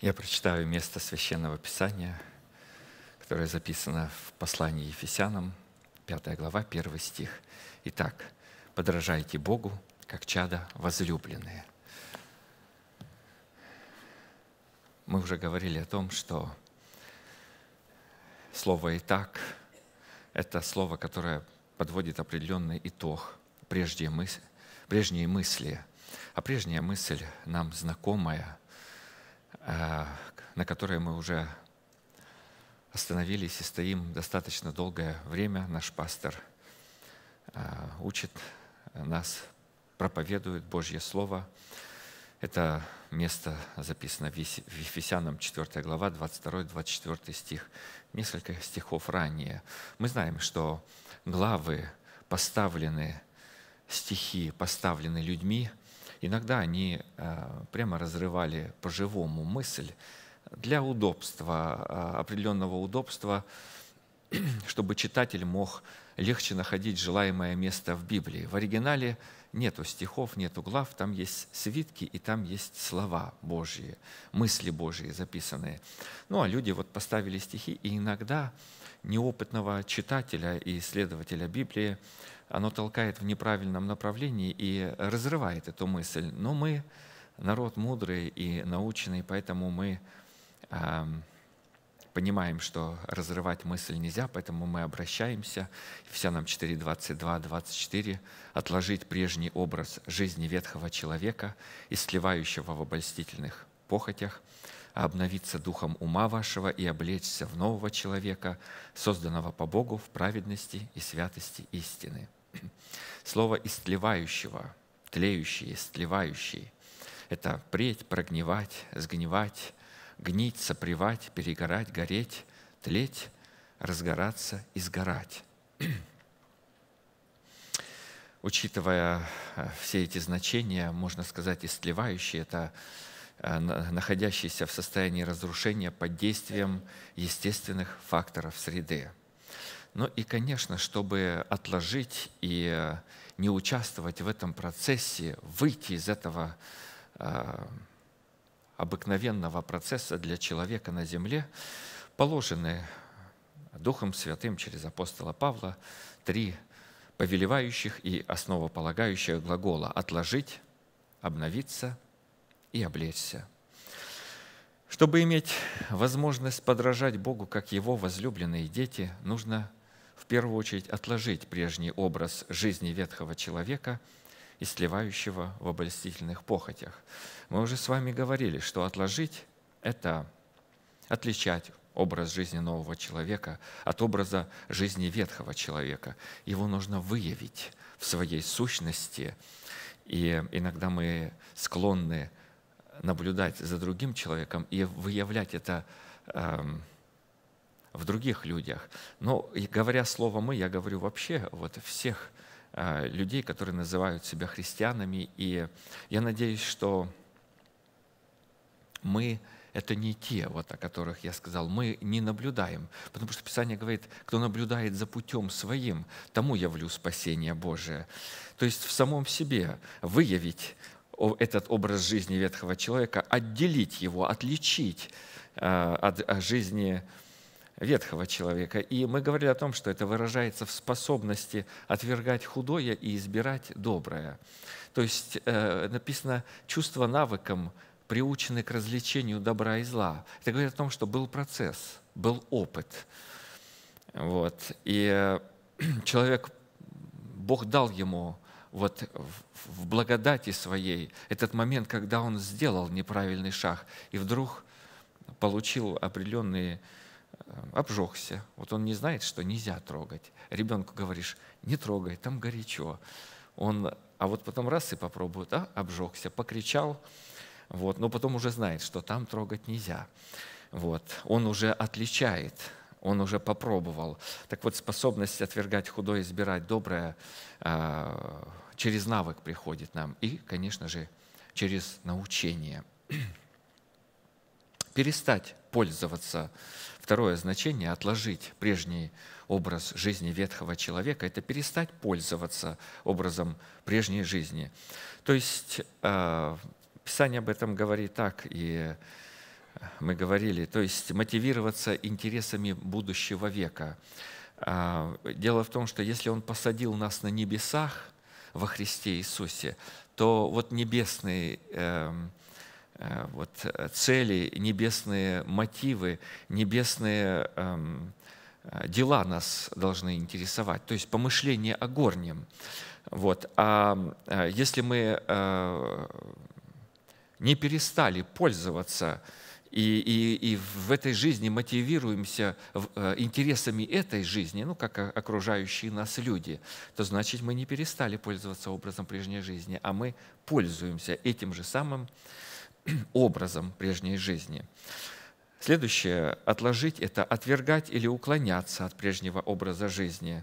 Я прочитаю место Священного Писания, которое записано в послании Ефесянам, 5 глава, 1 стих. Итак, «Подражайте Богу, как чада возлюбленные». Мы уже говорили о том, что слово «итак» — это слово, которое подводит определенный итог, прежние мысли, прежние мысли. А прежняя мысль нам знакомая — Э, на которой мы уже остановились и стоим достаточно долгое время. Наш пастор э, учит нас, проповедует Божье Слово. Это место записано в Ефесянам 4 глава, 22-24 стих, несколько стихов ранее. Мы знаем, что главы поставлены, стихи поставлены людьми – Иногда они э, прямо разрывали по-живому мысль для удобства, э, определенного удобства, чтобы читатель мог легче находить желаемое место в Библии. В оригинале нету стихов, нету глав, там есть свитки и там есть слова Божьи, мысли Божьи записанные. Ну а люди вот поставили стихи, и иногда неопытного читателя и исследователя Библии оно толкает в неправильном направлении и разрывает эту мысль. Но мы народ мудрый и наученный, поэтому мы э, понимаем, что разрывать мысль нельзя, поэтому мы обращаемся. Вся Ефесянам 4, 22, 24. «Отложить прежний образ жизни ветхого человека, истлевающего в обольстительных похотях, а обновиться духом ума вашего и облечься в нового человека, созданного по Богу в праведности и святости истины». Слово «истлевающего», «тлеющий», «истлевающий» — это преть, прогнивать, сгнивать, гнить, сопревать, перегорать, гореть, тлеть, разгораться изгорать. Учитывая э, все эти значения, можно сказать, истлевающий – это э, находящийся в состоянии разрушения под действием естественных факторов среды. Ну и, конечно, чтобы отложить и э, не участвовать в этом процессе, выйти из этого э, обыкновенного процесса для человека на земле, положены Духом Святым через апостола Павла три повелевающих и основополагающих глагола «отложить», «обновиться» и «облечься». Чтобы иметь возможность подражать Богу, как Его возлюбленные дети, нужно в первую очередь отложить прежний образ жизни ветхого человека и сливающего в обольстительных похотях. Мы уже с вами говорили, что отложить – это отличать образ жизни нового человека от образа жизни ветхого человека. Его нужно выявить в своей сущности. И иногда мы склонны наблюдать за другим человеком и выявлять это эм, в других людях. Но говоря слово «мы», я говорю вообще вот всех э, людей, которые называют себя христианами. И я надеюсь, что мы это не те, вот, о которых я сказал. Мы не наблюдаем, потому что Писание говорит, кто наблюдает за путем своим, тому явлю спасение Божие. То есть в самом себе выявить этот образ жизни ветхого человека, отделить его, отличить э, от э, жизни ветхого человека. И мы говорили о том, что это выражается в способности отвергать худое и избирать доброе. То есть э, написано «чувство навыком приучены к развлечению добра и зла». Это говорит о том, что был процесс, был опыт. Вот. И э, человек, Бог дал ему вот в благодати своей этот момент, когда он сделал неправильный шаг и вдруг получил определенные Э, обжегся. Вот он не знает, что нельзя трогать. Ребенку говоришь, не трогай, там горячо. Он, а вот потом раз и попробует, а, обжегся, покричал, вот, но потом уже знает, что там трогать нельзя. Вот, он уже отличает, он уже попробовал. Так вот, способность отвергать худое, избирать доброе э, через навык приходит нам и, конечно же, через научение. Перестать пользоваться Второе значение – отложить прежний образ жизни ветхого человека – это перестать пользоваться образом прежней жизни. То есть э, Писание об этом говорит так, и мы говорили, то есть мотивироваться интересами будущего века. Э, дело в том, что если Он посадил нас на небесах во Христе Иисусе, то вот небесный эм, Э, вот, э, цели, небесные мотивы, небесные эм, э, дела нас должны интересовать, то есть помышление о горнем. Вот. А если мы э, не перестали пользоваться и, и, и в этой жизни мотивируемся интересами этой жизни, ну, как окружающие нас люди, то значит мы не перестали пользоваться образом прежней жизни, а мы пользуемся этим же самым образом прежней жизни. Следующее – отложить – это отвергать или уклоняться от прежнего образа жизни,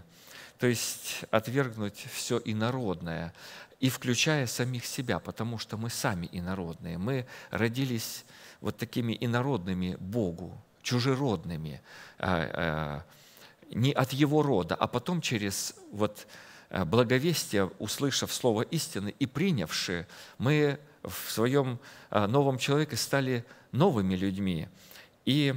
то есть отвергнуть все инородное, и включая самих себя, потому что мы сами инородные. Мы родились вот такими инородными Богу, чужеродными, а, а, не от Его рода, а потом через вот а, благовестие, услышав слово истины и принявши, мы в своем а, новом человеке стали новыми людьми и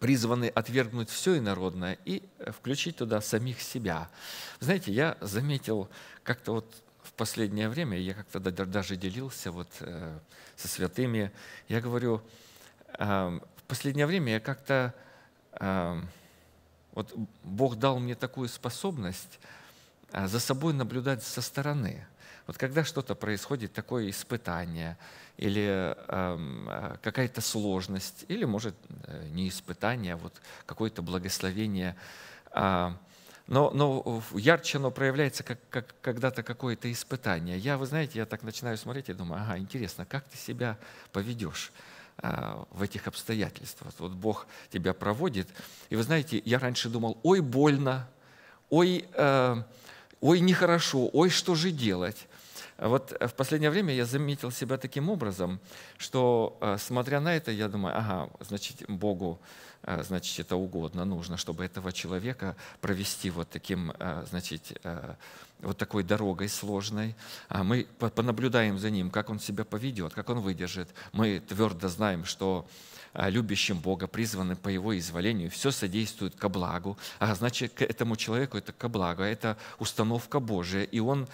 призваны отвергнуть все инородное и э, включить туда самих себя. Знаете, я заметил как-то вот в последнее время, я как-то даже делился вот э, со святыми, я говорю, а, в последнее время я как-то, а, вот Бог дал мне такую способность за собой наблюдать со стороны – вот когда что-то происходит, такое испытание или эм, э, какая-то сложность, или, может, э, не испытание, а вот какое-то благословение, э, но, но ярче оно проявляется, как, как когда-то какое-то испытание. Я, вы знаете, я так начинаю смотреть и думаю, ага, интересно, как ты себя поведешь? А, в этих обстоятельствах. Вот Бог тебя проводит. И вы знаете, я раньше думал, ой, больно, ой, э, ой, нехорошо, ой, что же делать. А вот э, в последнее время я заметил себя таким образом, что, э, смотря на это, я думаю, ага, значит, Богу э, значит, это угодно, нужно, чтобы этого человека провести вот таким, значит, вот такой дорогой сложной. А мы понаблюдаем за ним, как он себя поведет, как он выдержит. Мы твердо знаем, что а, любящим Бога, призваны по Его изволению, все содействует ко благу. А значит, к этому человеку это ко благу, а это установка Божия. И он,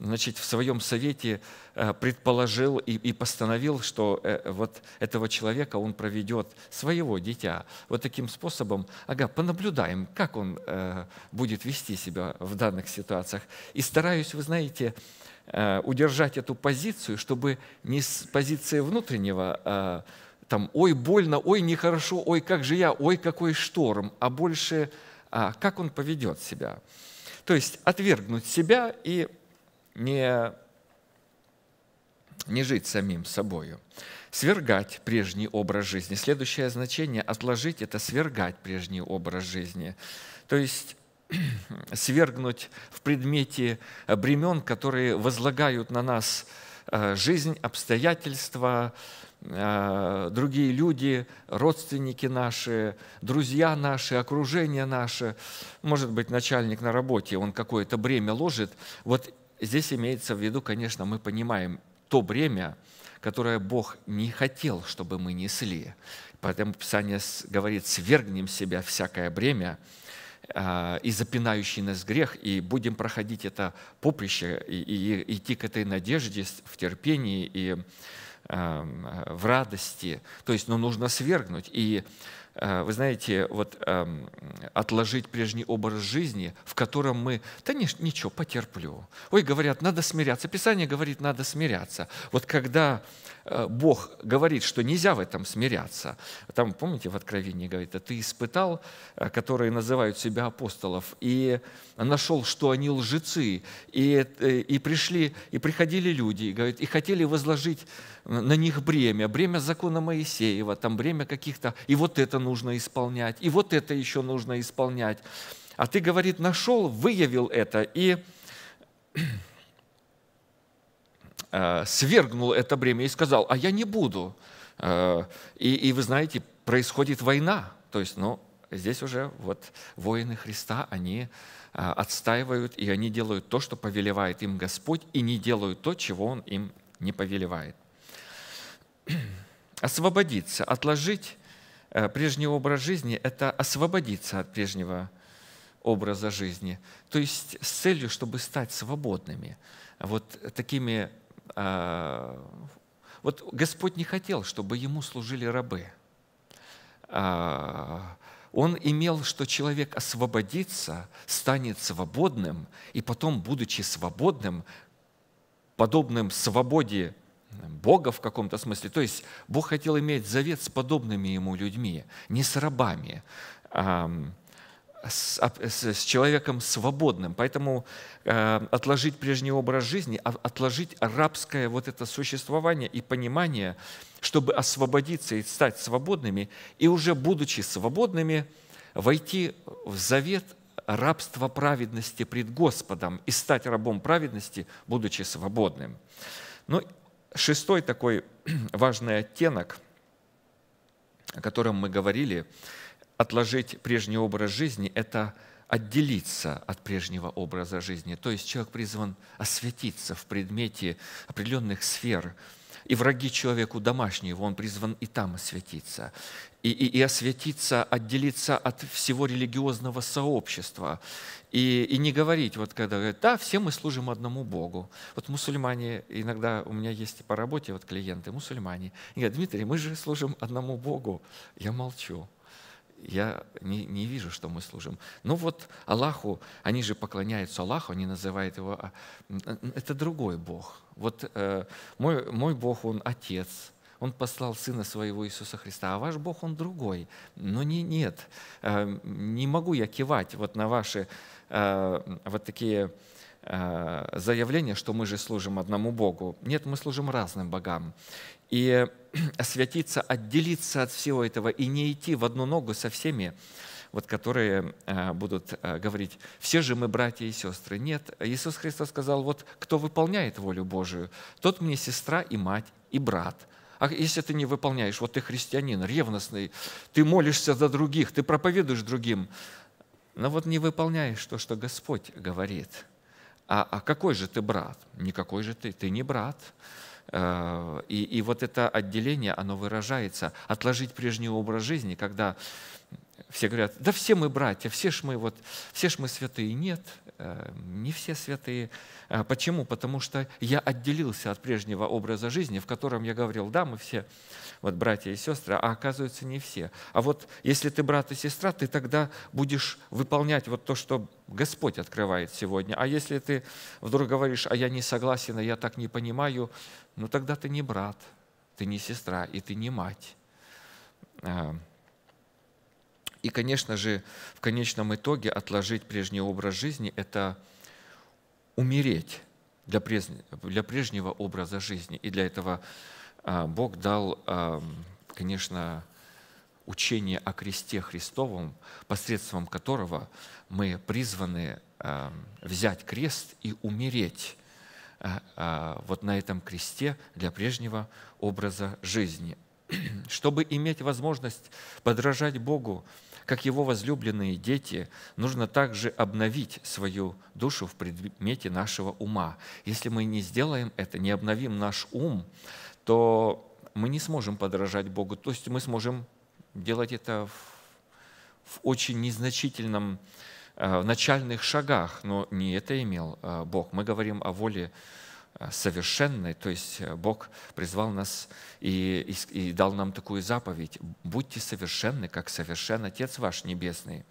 значит, в своем совете а, предположил и, и постановил, что э, вот этого человека он проведет, своего дитя, вот таким способом. Ага, понаблюдаем, как он э, будет вести себя в данных ситуациях. И стараюсь, вы знаете, э, удержать эту позицию, чтобы не с позиции внутреннего там, ой, больно, ой, нехорошо, ой, как же я, ой, какой шторм, а больше, а, как он поведет себя. То есть отвергнуть себя и не, не жить самим собою. Свергать прежний образ жизни. Следующее значение «отложить» – это свергать прежний образ жизни. То есть свергнуть в предмете бремен, которые возлагают на нас э, жизнь, обстоятельства, обстоятельства, Э, другие люди, родственники наши, друзья наши, окружение наше, может быть, начальник на работе, он какое-то бремя ложит. Вот здесь имеется в виду, конечно, мы понимаем то бремя, которое Бог не хотел, чтобы мы несли. Поэтому Писание говорит, свергнем себя всякое бремя, э, и запинающий нас грех, и будем проходить это поприще, и, и идти к этой надежде в терпении и Эм, э, в радости. То есть, ну, нужно свергнуть. И э, вы знаете, вот эм, отложить прежний образ жизни, в котором мы, да не, ничего, потерплю. Ой, говорят, надо смиряться. Писание говорит, надо смиряться. Вот когда Э, Бог говорит, что нельзя в этом смиряться. Там, помните, в Откровении говорит, а ты испытал, э, которые называют себя апостолов, и нашел, что они лжецы, и, э, и пришли, и приходили люди, и, говорит, и хотели возложить на них бремя, бремя закона Моисеева, там бремя каких-то, и вот это нужно исполнять, и вот это еще нужно исполнять. А ты, говорит, нашел, выявил это, и Э, свергнул это бремя и сказал, а я не буду. Э, и, и вы знаете, происходит война. То есть, ну, здесь уже вот воины Христа, они э, отстаивают, и они делают то, что повелевает им Господь, и не делают то, чего Он им не повелевает. Освободиться, отложить прежний образ жизни – это освободиться от прежнего образа жизни, то есть с целью, чтобы стать свободными. Вот такими а, вот Господь не хотел, чтобы ему служили рабы. А, он имел, что человек освободится, станет свободным, и потом, будучи свободным, подобным свободе Бога в каком-то смысле. То есть Бог хотел иметь завет с подобными ему людьми, не с рабами с, с, с человеком свободным. Поэтому э, отложить прежний образ жизни, а, отложить рабское вот это существование и понимание, чтобы освободиться и стать свободными, и уже будучи свободными, войти в завет рабства праведности пред Господом и стать рабом праведности, будучи свободным. Ну, шестой такой важный оттенок, о котором мы говорили – отложить прежний образ жизни – это отделиться от прежнего образа жизни. То есть человек призван осветиться в предмете определенных сфер. И враги человеку домашнего, он призван и там осветиться. И, и, и осветиться, отделиться от всего религиозного сообщества. И, и не говорить, вот когда говорят, да, все мы служим одному Богу. Вот мусульмане, иногда у меня есть по работе вот клиенты, мусульмане. Я: говорят, Дмитрий, мы же служим одному Богу. Я молчу я не, не вижу, что мы служим. Ну вот Аллаху, они же поклоняются Аллаху, они называют его... А, это другой Бог. Вот э, мой, мой Бог, он Отец, он послал Сына Своего Иисуса Христа, а ваш Бог, Он другой. Но не, нет, э, не могу я кивать вот на ваши э, вот такие э, заявление, что мы же служим одному Богу. Нет, мы служим разным богам и освятиться, отделиться от всего этого и не идти в одну ногу со всеми, вот, которые э, будут э, говорить, все же мы братья и сестры. Нет, Иисус Христос сказал, вот кто выполняет волю Божию, тот мне сестра и мать и брат. А если ты не выполняешь, вот ты христианин, ревностный, ты молишься за других, ты проповедуешь другим, но вот не выполняешь то, что Господь говорит. А, а какой же ты брат? Никакой же ты, ты не брат. Э, и, и вот это отделение, оно выражается. Отложить прежний образ жизни, когда все говорят, да все мы братья, все ж мы, вот, все ж мы святые. Нет, Э, не все святые. Э, почему? Потому что я отделился от прежнего образа жизни, в котором я говорил, да, мы все, вот братья и сестры, а оказывается не все. А вот если ты брат и сестра, ты тогда будешь выполнять вот то, что Господь открывает сегодня. А если ты вдруг говоришь, а я не согласен, а я так не понимаю, ну тогда ты не брат, ты не сестра и ты не мать. Э, и, конечно же, в конечном итоге отложить прежний образ жизни – это умереть для, прежнего образа жизни. И для этого а, Бог дал, а, конечно, учение о кресте Христовом, посредством которого мы призваны а, взять крест и умереть вот на этом кресте для прежнего образа жизни, чтобы иметь возможность подражать Богу как его возлюбленные дети, нужно также обновить свою душу в предмете нашего ума. Если мы не сделаем это, не обновим наш ум, то мы не сможем подражать Богу. То есть мы сможем делать это в, в очень незначительном, в э, начальных шагах, но не это имел э, Бог. Мы говорим о воле Э, совершенной, то есть э, Бог призвал нас и, и, и дал нам такую заповедь. Будьте совершенны, как совершен Отец ваш Небесный.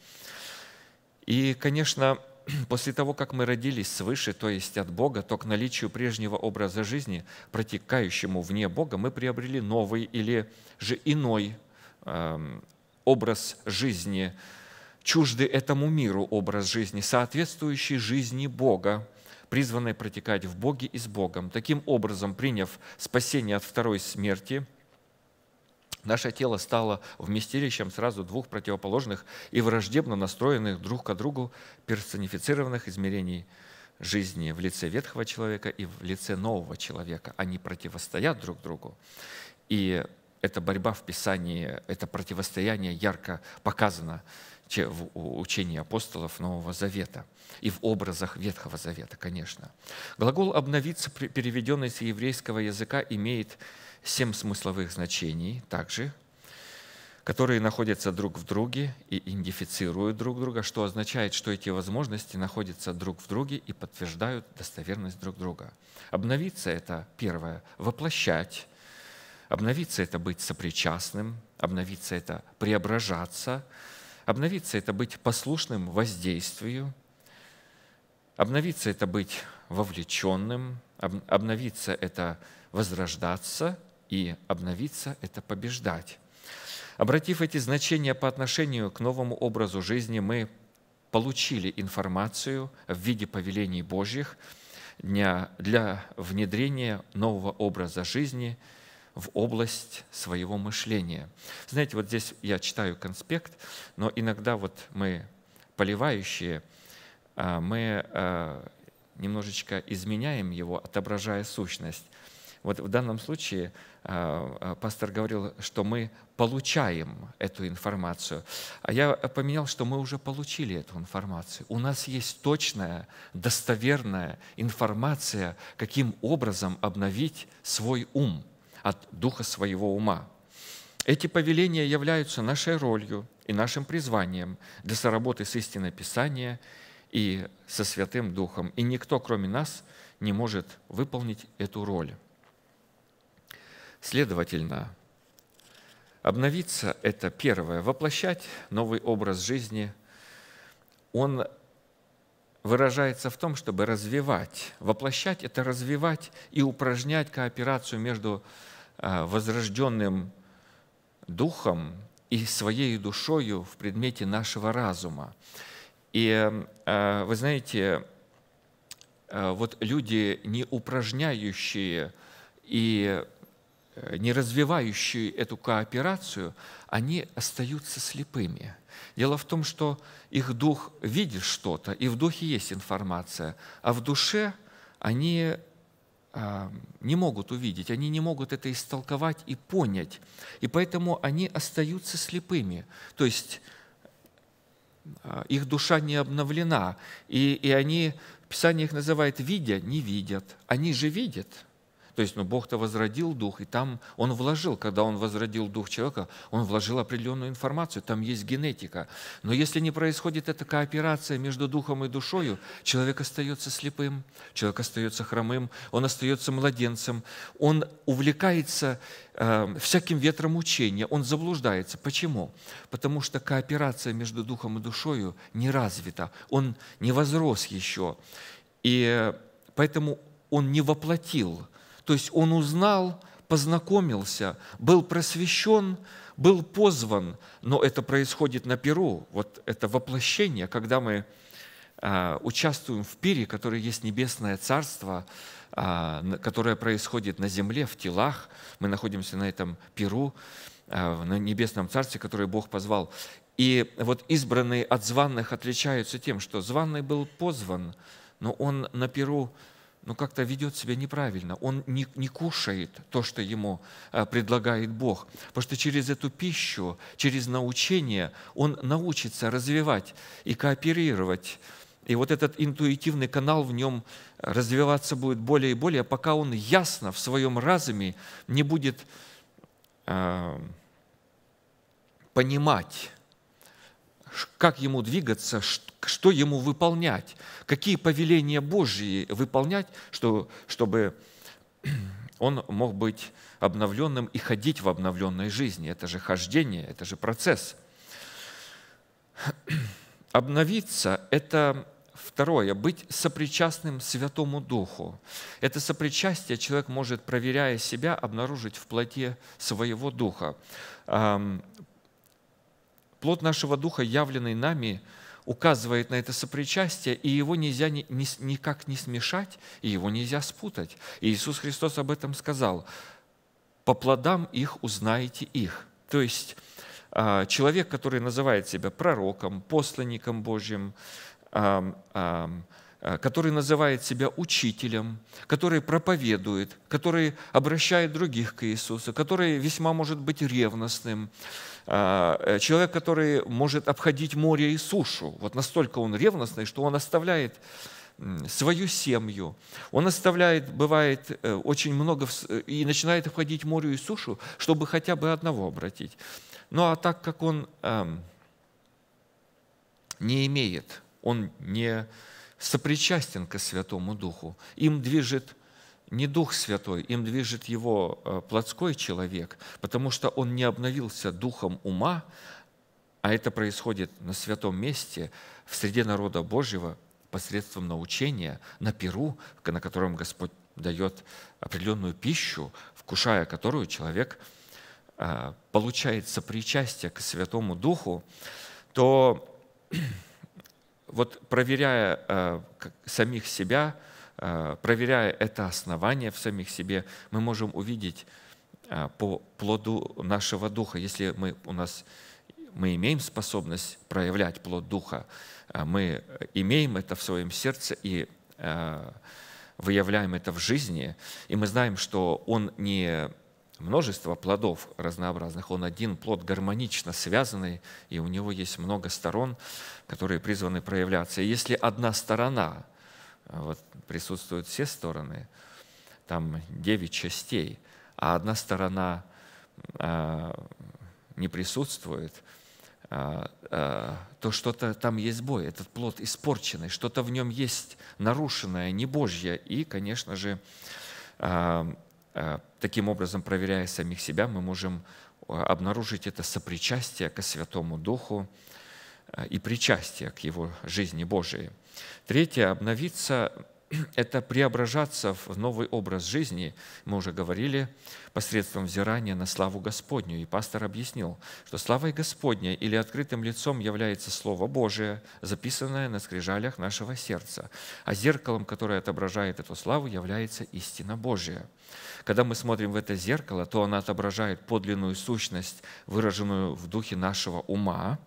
И, конечно, после того, как мы родились свыше, то есть от Бога, то к наличию прежнего образа жизни, протекающему вне Бога, мы приобрели новый или же иной э, образ жизни, чужды этому миру образ жизни, соответствующий жизни Бога, призванной протекать в Боге и с Богом. Таким образом, приняв спасение от второй смерти, наше тело стало вместилищем сразу двух противоположных и враждебно настроенных друг к другу персонифицированных измерений жизни в лице ветхого человека и в лице нового человека. Они противостоят друг другу. И эта борьба в Писании, это противостояние ярко показано в учении апостолов Нового Завета и в образах Ветхого Завета, конечно. Глагол «обновиться», переведенный с еврейского языка, имеет семь смысловых значений также, которые находятся друг в друге и идентифицируют друг друга, что означает, что эти возможности находятся друг в друге и подтверждают достоверность друг друга. Обновиться – это первое, воплощать, обновиться – это быть сопричастным, обновиться – это преображаться – Обновиться – это быть послушным воздействию, обновиться – это быть вовлеченным, обновиться – это возрождаться, и обновиться – это побеждать. Обратив эти значения по отношению к новому образу жизни, мы получили информацию в виде повелений Божьих для внедрения нового образа жизни – в область своего мышления. Знаете, вот здесь я читаю конспект, но иногда вот мы поливающие, а, мы а, немножечко изменяем его, отображая сущность. Вот в данном случае а, пастор говорил, что мы получаем эту информацию. А я поменял, что мы уже получили эту информацию. У нас есть точная, достоверная информация, каким образом обновить свой ум – от духа своего ума. Эти повеления являются нашей ролью и нашим призванием для соработы с истиной Писания и со Святым Духом. И никто, кроме нас, не может выполнить эту роль. Следовательно, обновиться – это первое, воплощать новый образ жизни. Он выражается в том, чтобы развивать. Воплощать – это развивать и упражнять кооперацию между Э, возрожденным духом и своей душою в предмете нашего разума. И э, вы знаете, э, вот люди, не упражняющие и не развивающие эту кооперацию, они остаются слепыми. Дело в том, что их дух видит что-то, и в духе есть информация, а в душе они не могут увидеть, они не могут это истолковать и понять. И поэтому они остаются слепыми. То есть а, их душа не обновлена. И, и они, Писание их называет «видя, не видят». Они же видят – то есть, ну, Бог-то возродил дух, и там он вложил, когда он возродил дух человека, он вложил определенную информацию, там есть генетика. Но если не происходит эта кооперация между духом и душою, человек остается слепым, человек остается хромым, он остается младенцем, он увлекается э, всяким ветром учения, он заблуждается. Почему? Потому что кооперация между духом и душою не развита, он не возрос еще. И поэтому он не воплотил – то есть он узнал, познакомился, был просвещен, был позван, но это происходит на Перу, вот это воплощение, когда мы а, участвуем в пире, который есть небесное царство, а, которое происходит на земле, в телах. Мы находимся на этом перу а, в небесном царстве, которое Бог позвал. И вот избранные от званных отличаются тем, что званный был позван, но он на перу ну, как-то ведет себя неправильно. Он не, не кушает то, что ему э, предлагает Бог. Потому что через эту пищу, через научение он научится развивать и кооперировать. И вот этот интуитивный канал в нем э, развиваться будет более и более, пока он ясно в своем разуме не будет э, понимать, как ему двигаться, что что ему выполнять, какие повеления Божьи выполнять, что, чтобы он мог быть обновленным и ходить в обновленной жизни. Это же хождение, это же процесс. Обновиться – это Второе – быть сопричастным Святому Духу. Это сопричастие человек может, проверяя себя, обнаружить в плоте своего Духа. Плод нашего Духа, явленный нами – указывает на это сопричастие, и его нельзя ни, ни, никак не смешать, и его нельзя спутать. И Иисус Христос об этом сказал. «По плодам их узнаете их». То есть а, человек, который называет себя пророком, посланником Божьим, а, который называет себя учителем, который проповедует, который обращает других к Иисусу, который весьма может быть ревностным, Э, человек, который может обходить море и сушу. Вот настолько он ревностный, что он оставляет свою семью. Он оставляет, бывает, э, очень много э, и начинает обходить море и сушу, чтобы хотя бы одного обратить. Ну а так как он эм, не имеет, он не сопричастен ко Святому Духу, им движет не Дух Святой, им движет его э, плотской человек, потому что он не обновился духом ума, а это происходит на святом месте, в среде народа Божьего, посредством научения, на Перу, на котором Господь дает определенную пищу, вкушая которую человек э, получает сопричастие к Святому Духу, то вот проверяя э, самих себя – Э, проверяя это основание в самих себе, мы можем увидеть э, по плоду нашего духа. Если мы, у нас, мы имеем способность проявлять плод духа, э, мы имеем это в своем сердце и выявляем это в жизни, и мы знаем, что он не множество плодов разнообразных, он один плод гармонично связанный, и у него есть много сторон, которые призваны проявляться. И если одна сторона – а вот присутствуют все стороны, там девять частей, а одна сторона э, не присутствует, э, э, то что-то там есть бой, этот плод испорченный, что-то в нем есть нарушенное, не Божье. И, конечно же, таким образом, проверяя самих себя, мы можем обнаружить это сопричастие ко Святому Духу и причастие к Его жизни Божией – Третье, обновиться – это преображаться в новый образ жизни, мы уже говорили, посредством взирания на славу Господню. И пастор объяснил, что славой Господня или открытым лицом является Слово Божие, записанное на скрижалях нашего сердца, а зеркалом, которое отображает эту славу, является истина Божия. Когда мы смотрим в это зеркало, то оно отображает подлинную сущность, выраженную в духе нашего ума,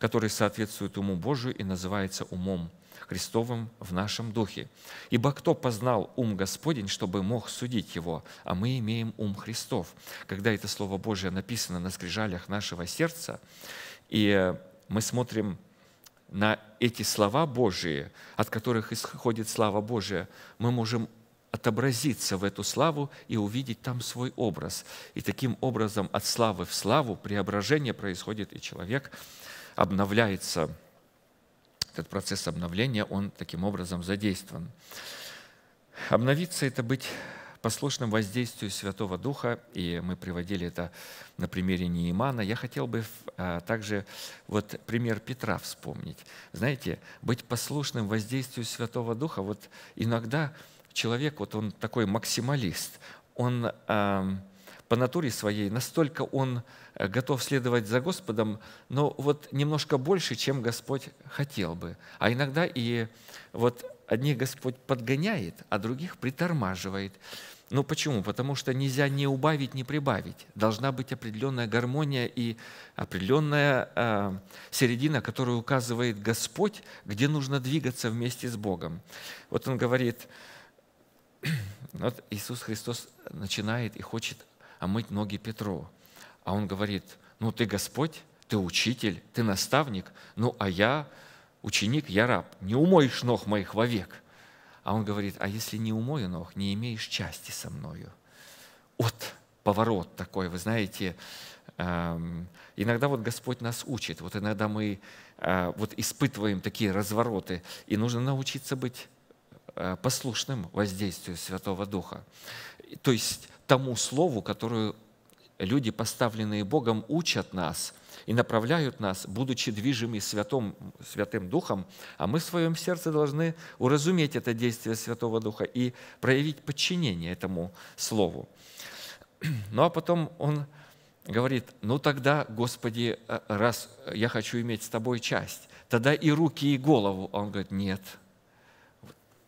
который соответствует уму Божию и называется умом – Христовым в нашем духе. Ибо кто познал ум Господень, чтобы мог судить его? А мы имеем ум Христов. Когда это Слово Божие написано на скрижалях нашего сердца, и мы смотрим на эти слова Божии, от которых исходит слава Божия, мы можем отобразиться в эту славу и увидеть там свой образ. И таким образом от славы в славу преображение происходит, и человек обновляется – этот процесс обновления, он таким образом задействован. Обновиться – это быть послушным воздействию Святого Духа, и мы приводили это на примере Неимана, я хотел бы а, также вот пример Петра вспомнить. Знаете, быть послушным воздействию Святого Духа, вот иногда человек, вот он такой максималист, он по натуре своей, настолько он э, готов следовать за Господом, но вот немножко больше, чем Господь хотел бы. А иногда и вот одних Господь подгоняет, а других притормаживает. Ну почему? Потому что нельзя не убавить, не прибавить. Должна быть определенная гармония и определенная э, середина, которую указывает Господь, где нужно двигаться вместе с Богом. Вот Он говорит, вот Иисус Христос начинает и хочет а мыть ноги Петру. А он говорит, ну ты Господь, ты учитель, ты наставник, ну а я ученик, я раб, не умоешь ног моих вовек. А он говорит, а если не умою ног, не имеешь части со мною. Вот поворот такой, вы знаете, эм, иногда вот Господь нас учит, вот иногда мы э, вот испытываем такие развороты, и нужно научиться быть э, послушным воздействию Святого Духа. То есть тому слову, которое люди, поставленные Богом, учат нас и направляют нас, будучи движимы святым, святым Духом, а мы в своем сердце должны уразуметь это действие Святого Духа и проявить подчинение этому Слову. Ну а потом он говорит, ну тогда, Господи, э, раз я хочу иметь с Тобой часть, тогда и руки, и голову. А он говорит, нет,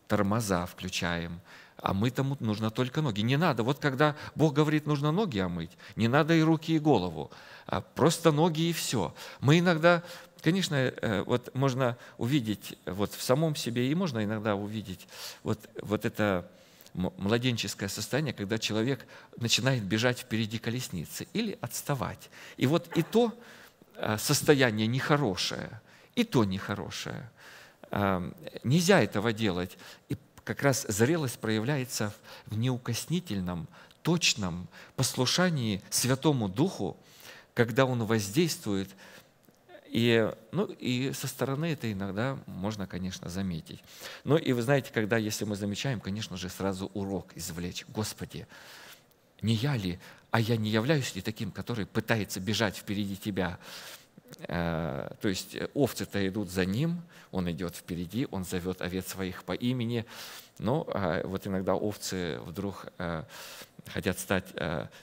тормоза включаем, а мы тому нужно только ноги. Не надо. Вот когда Бог говорит, нужно ноги омыть, не надо и руки, и голову, а просто ноги и все. Мы иногда, конечно, э, вот можно увидеть вот в самом себе, и можно иногда увидеть вот, вот это младенческое состояние, когда человек начинает бежать впереди колесницы или отставать. И вот и то э, состояние нехорошее, и то нехорошее. Нельзя этого делать. И как раз зрелость проявляется в неукоснительном, точном послушании Святому Духу, когда Он воздействует, и, ну, и со стороны это иногда можно, конечно, заметить. Ну и вы знаете, когда, если мы замечаем, конечно же, сразу урок извлечь. Господи, не я ли, а я не являюсь ли таким, который пытается бежать впереди Тебя? Э, то есть э, овцы-то идут за ним, он идет впереди, он зовет овец своих по имени, но ну, а вот иногда овцы вдруг э, хотят стать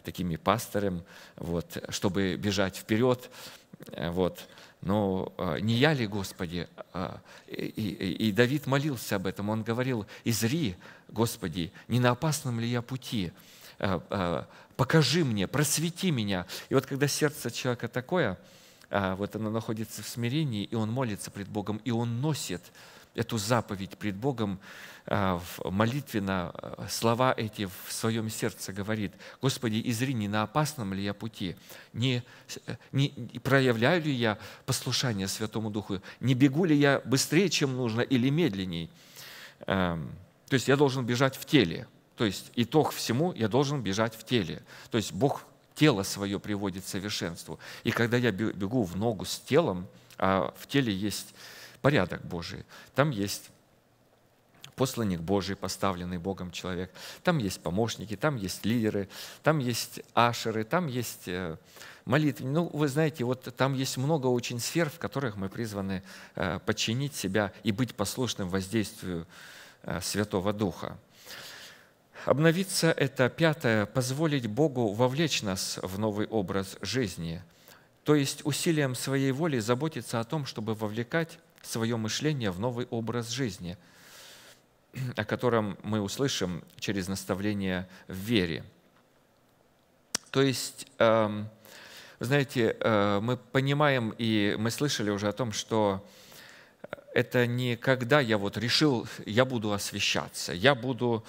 такими пастором, вот, чтобы бежать вперед, вот, но не я ли, Господи? А, и, и, и Давид молился об этом, он говорил, «Изри, Господи, не на опасном ли я пути?» покажи мне, просвети меня. И вот когда сердце человека такое, а, вот она находится в смирении, и он молится пред Богом, и он носит эту заповедь пред Богом а, в молитвенно, а, слова эти в своем сердце говорит, «Господи, изри, не на опасном ли я пути, э, не, не проявляю ли я послушание Святому Духу, не бегу ли я быстрее, чем нужно, или медленней». Эм, то есть я должен бежать в теле, то есть итог всему я должен бежать в теле. То есть Бог тело свое приводит к совершенству. И когда я бегу в ногу с телом, а в теле есть порядок Божий, там есть посланник Божий, поставленный Богом человек. Там есть помощники, там есть лидеры, там есть ашеры, там есть э, молитвы. Ну, вы знаете, вот там есть много очень сфер, в которых мы призваны э, подчинить себя и быть послушным воздействию э, Святого Духа. Обновиться – это пятое, позволить Богу вовлечь нас в новый образ жизни, то есть усилием своей воли заботиться о том, чтобы вовлекать свое мышление в новый образ жизни, о котором мы услышим через наставление в вере. То есть, эм, знаете, э, мы понимаем и мы слышали уже о том, что это не когда я вот решил, я буду освещаться, я буду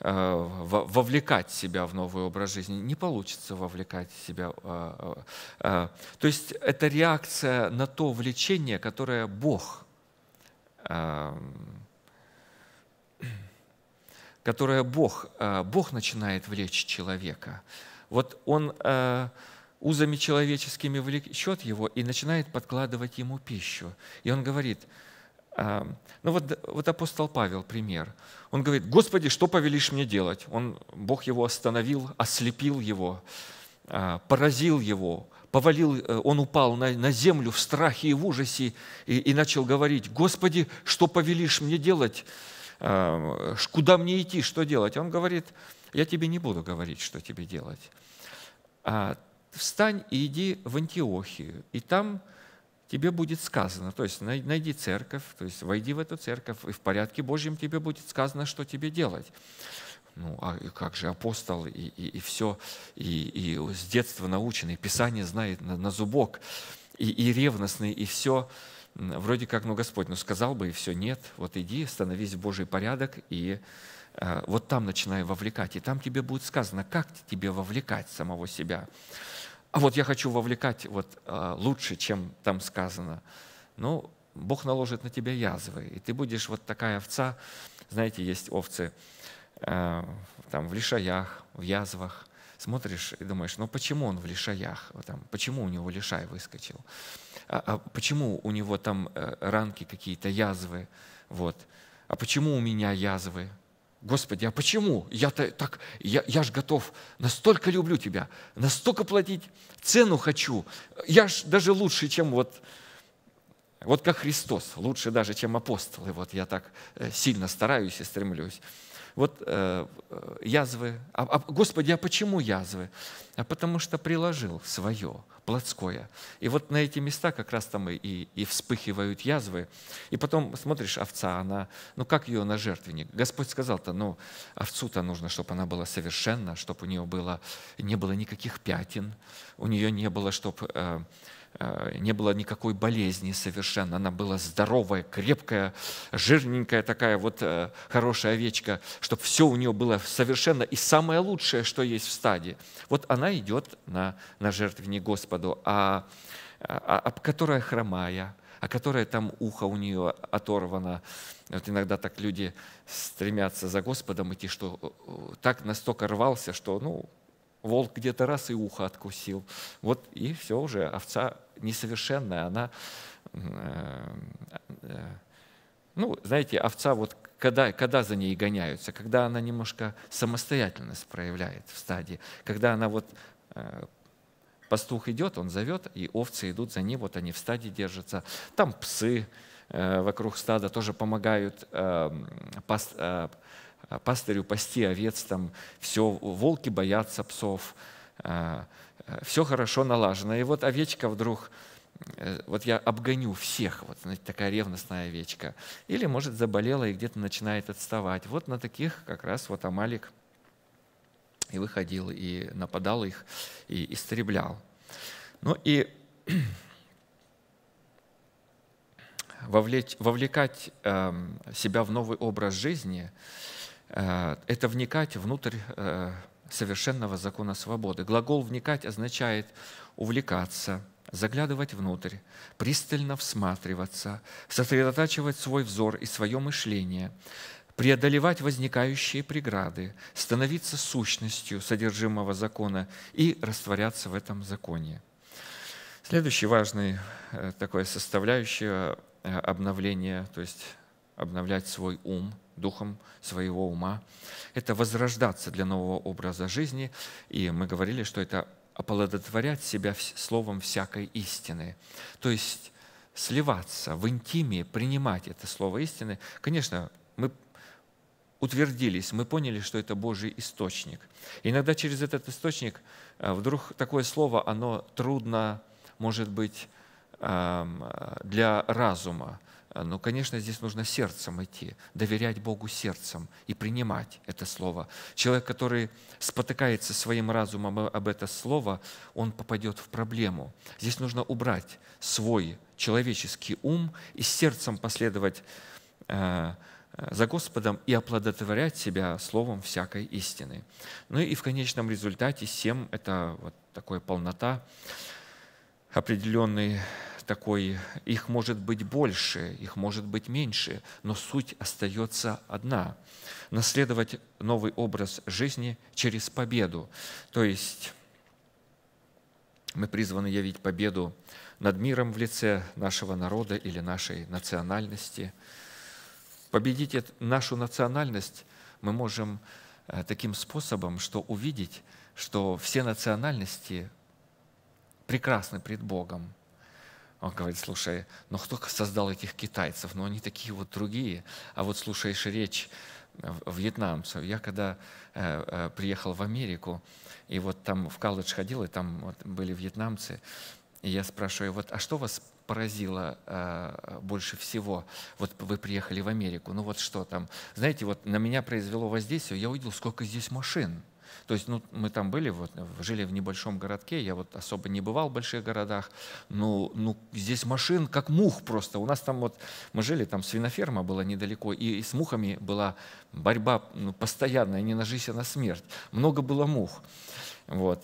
Э, вовлекать себя в новый образ жизни. Не получится вовлекать себя. Э, э, то есть это реакция на то влечение, которое Бог которое Бог, Бог начинает влечь человека. Вот он узами человеческими влечет его и начинает подкладывать ему пищу. И он говорит – ну вот, вот апостол Павел, пример. Он говорит, Господи, что повелишь мне делать? Он, Бог его остановил, ослепил его, а, поразил его, повалил, э, он упал на, на землю в страхе и в ужасе и, и начал говорить, Господи, что повелишь мне делать? А, куда мне идти, что делать? Он говорит, я тебе не буду говорить, что тебе делать. А, встань и иди в Антиохию, и там тебе будет сказано. То есть найди церковь, то есть войди в эту церковь, и в порядке Божьем тебе будет сказано, что тебе делать. Ну, а как же апостол и, и, и все, и, и с детства наученный, Писание знает на, на зубок, и, и ревностный, и все. Вроде как, ну, Господь, ну, сказал бы, и все, нет, вот иди, становись в Божий порядок, и э, вот там начинай вовлекать, и там тебе будет сказано, как тебе вовлекать самого себя вот я хочу вовлекать вот, а, лучше, чем там сказано. Ну, Бог наложит на тебя язвы, и ты будешь вот такая овца. Знаете, есть овцы а, там, в лишаях, в язвах. Смотришь и думаешь, ну почему он в лишаях? Там, почему у него лишай выскочил? А, а почему у него там э, ранки какие-то, язвы? Вот. А почему у меня язвы? Господи, а почему? Я, то так, я, я ж готов, настолько люблю Тебя, настолько платить цену хочу. Я ж даже лучше, чем вот, вот как Христос, лучше даже, чем апостолы. Вот я так э, сильно стараюсь и стремлюсь. Вот э, э, язвы. А, а, Господи, а почему язвы? А потому что приложил свое плотское. И вот на эти места как раз там и, и вспыхивают язвы. И потом смотришь, овца, она, ну как ее на жертвенник? Господь сказал-то, ну овцу-то нужно, чтобы она была совершенна, чтобы у нее было, не было никаких пятен, у нее не было, чтобы э, Э, не было никакой болезни совершенно. Она была здоровая, крепкая, жирненькая такая вот э, хорошая овечка, чтобы все у нее было совершенно и самое лучшее, что есть в стаде. Вот она идет на, на жертвенник Господу, а, а, а которая хромая, а которая там ухо у нее оторвано. Вот иногда так люди стремятся за Господом идти, что э, так настолько рвался, что ну, волк где-то раз и ухо откусил. Вот и все уже, овца несовершенная, она, э, э, ну, знаете, овца вот когда, когда за ней гоняются, когда она немножко самостоятельность проявляет в стадии, когда она вот э, пастух идет, он зовет, и овцы идут за ним, вот они в стаде держатся. Там псы вокруг стада тоже помогают Э, пастырю пасти овец, там все, волки боятся псов, э, э, все хорошо налажено. И вот овечка вдруг, вот я обгоню всех, вот знаете, такая ревностная овечка. Или, может, заболела и где-то начинает отставать. Вот на таких как раз вот Амалик и выходил, и нападал их, и истреблял. Ну и вовлечь, вовлекать эм, себя в новый образ жизни – Э, это вникать внутрь э, совершенного закона свободы. Глагол «вникать» означает увлекаться, заглядывать внутрь, пристально всматриваться, сосредотачивать свой взор и свое мышление, преодолевать возникающие преграды, становиться сущностью содержимого закона и растворяться в этом законе. Следующий важный э, такой составляющая обновления, то есть обновлять свой ум – духом своего ума. Это возрождаться для нового образа жизни. И мы говорили, что это оплодотворять себя словом всякой истины. То есть сливаться в интиме, принимать это слово истины. Конечно, мы утвердились, мы поняли, что это Божий источник. Иногда через этот источник э, вдруг такое слово, оно трудно, может быть, эм, э, для разума. Э, Но, ну, конечно, здесь нужно сердцем идти, доверять Богу сердцем и принимать это слово. Человек, который спотыкается своим разумом об это слово, он попадет в проблему. Здесь нужно убрать свой человеческий ум и сердцем последовать э, за Господом и оплодотворять себя словом всякой истины. Ну и в конечном результате всем это вот такая полнота, определенный такой, их может быть больше, их может быть меньше, но суть остается одна – наследовать новый образ жизни через победу. То есть мы призваны явить победу над миром в лице нашего народа или нашей национальности. Победить нашу национальность мы можем э, таким способом, что увидеть, что все национальности прекрасны пред Богом – он говорит, слушай, ну кто создал этих китайцев? Ну они такие вот другие. А вот слушаешь речь э, вьетнамцев. Я когда э, э, приехал в Америку, и вот там в колледж ходил, и там вот были вьетнамцы, и я спрашиваю, вот, а что вас поразило э, больше всего? Вот вы приехали в Америку, ну вот что там? Знаете, вот на меня произвело воздействие, я увидел, сколько здесь машин – то есть ну, мы там были, вот, жили в небольшом городке, я вот особо не бывал в больших городах, но ну, здесь машин как мух просто. У нас там вот, мы жили, там свиноферма была недалеко, и, и с мухами была борьба ну, постоянная, не на жизнь, а на смерть. Много было мух. Вот.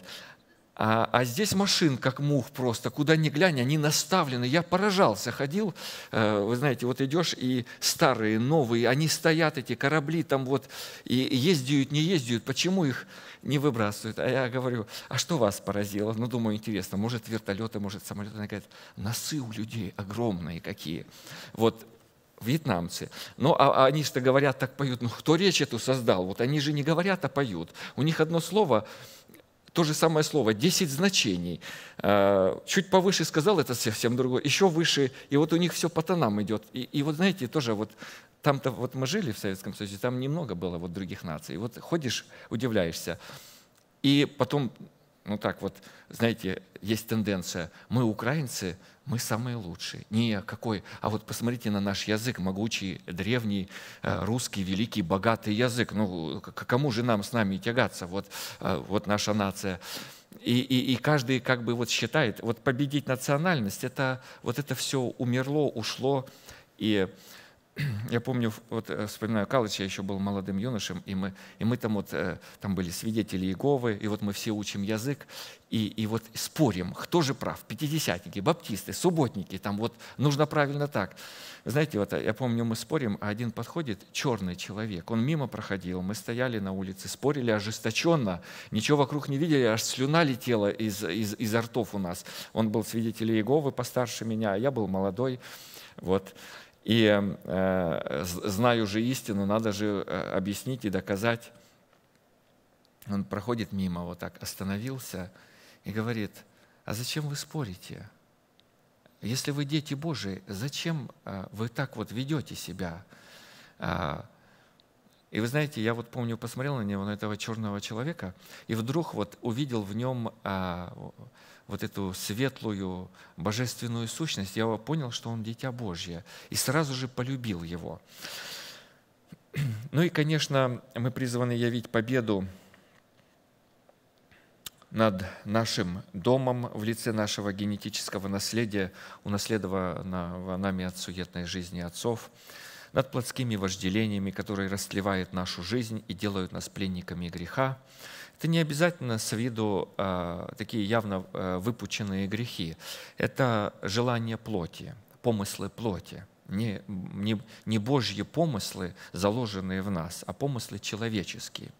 А, а здесь машин, как мух просто, куда ни глянь, они наставлены. Я поражался, ходил, э, вы знаете, вот идешь, и старые, новые, они стоят, эти корабли там вот, и ездят, не ездят, почему их не выбрасывают? А я говорю, а что вас поразило? Ну, думаю, интересно, может, вертолеты, может, самолеты. Она говорит, носы у людей огромные какие. Вот вьетнамцы. Ну, а, а они что говорят, так поют. Ну, кто речь эту создал? Вот они же не говорят, а поют. У них одно слово – то же самое слово, 10 значений. Э, чуть повыше сказал, это совсем другое, еще выше, и вот у них все по тонам идет. И, и вот знаете, тоже вот там-то вот мы жили в Советском Союзе, там немного было вот других наций. Вот ходишь, удивляешься. И потом, ну так вот, знаете, есть тенденция, мы, украинцы, мы самые лучшие. Не какой, а вот посмотрите на наш язык, могучий, древний, э, русский, великий, богатый язык. Ну, кому же нам с нами тягаться? Вот, э, вот наша нация. И, и, и каждый как бы вот считает, вот победить национальность, это, вот это все умерло, ушло, и я помню, вот э, вспоминаю Калыч, я еще был молодым юношем, и мы, и мы там вот, э, там были свидетели Иеговы, и вот мы все учим язык, и, и вот спорим, кто же прав, пятидесятники, баптисты, субботники, там вот нужно правильно так. Знаете, вот э, я помню, мы спорим, а один подходит, черный человек, он мимо проходил, мы стояли на улице, спорили ожесточенно, ничего вокруг не видели, аж слюна летела из, из, из ртов у нас. Он был свидетелем Иеговы постарше меня, а я был молодой, вот. И э, знаю уже истину, надо же э, объяснить и доказать. Он проходит мимо вот так, остановился и говорит, а зачем вы спорите? Если вы дети Божии, зачем э, вы так вот ведете себя? А, и вы знаете, я вот помню, посмотрел на него, на этого черного человека, и вдруг вот увидел в нем а, вот эту светлую божественную сущность, я понял, что он дитя Божье, и сразу же полюбил его. Ну и, конечно, мы призваны явить победу над нашим домом в лице нашего генетического наследия, унаследованного нами от суетной жизни отцов, над плотскими вожделениями, которые растлевают нашу жизнь и делают нас пленниками греха, это не обязательно с виду э, такие явно э, выпученные грехи. Это желание плоти, помыслы плоти. Не, не, не Божьи помыслы, заложенные в нас, а помыслы человеческие.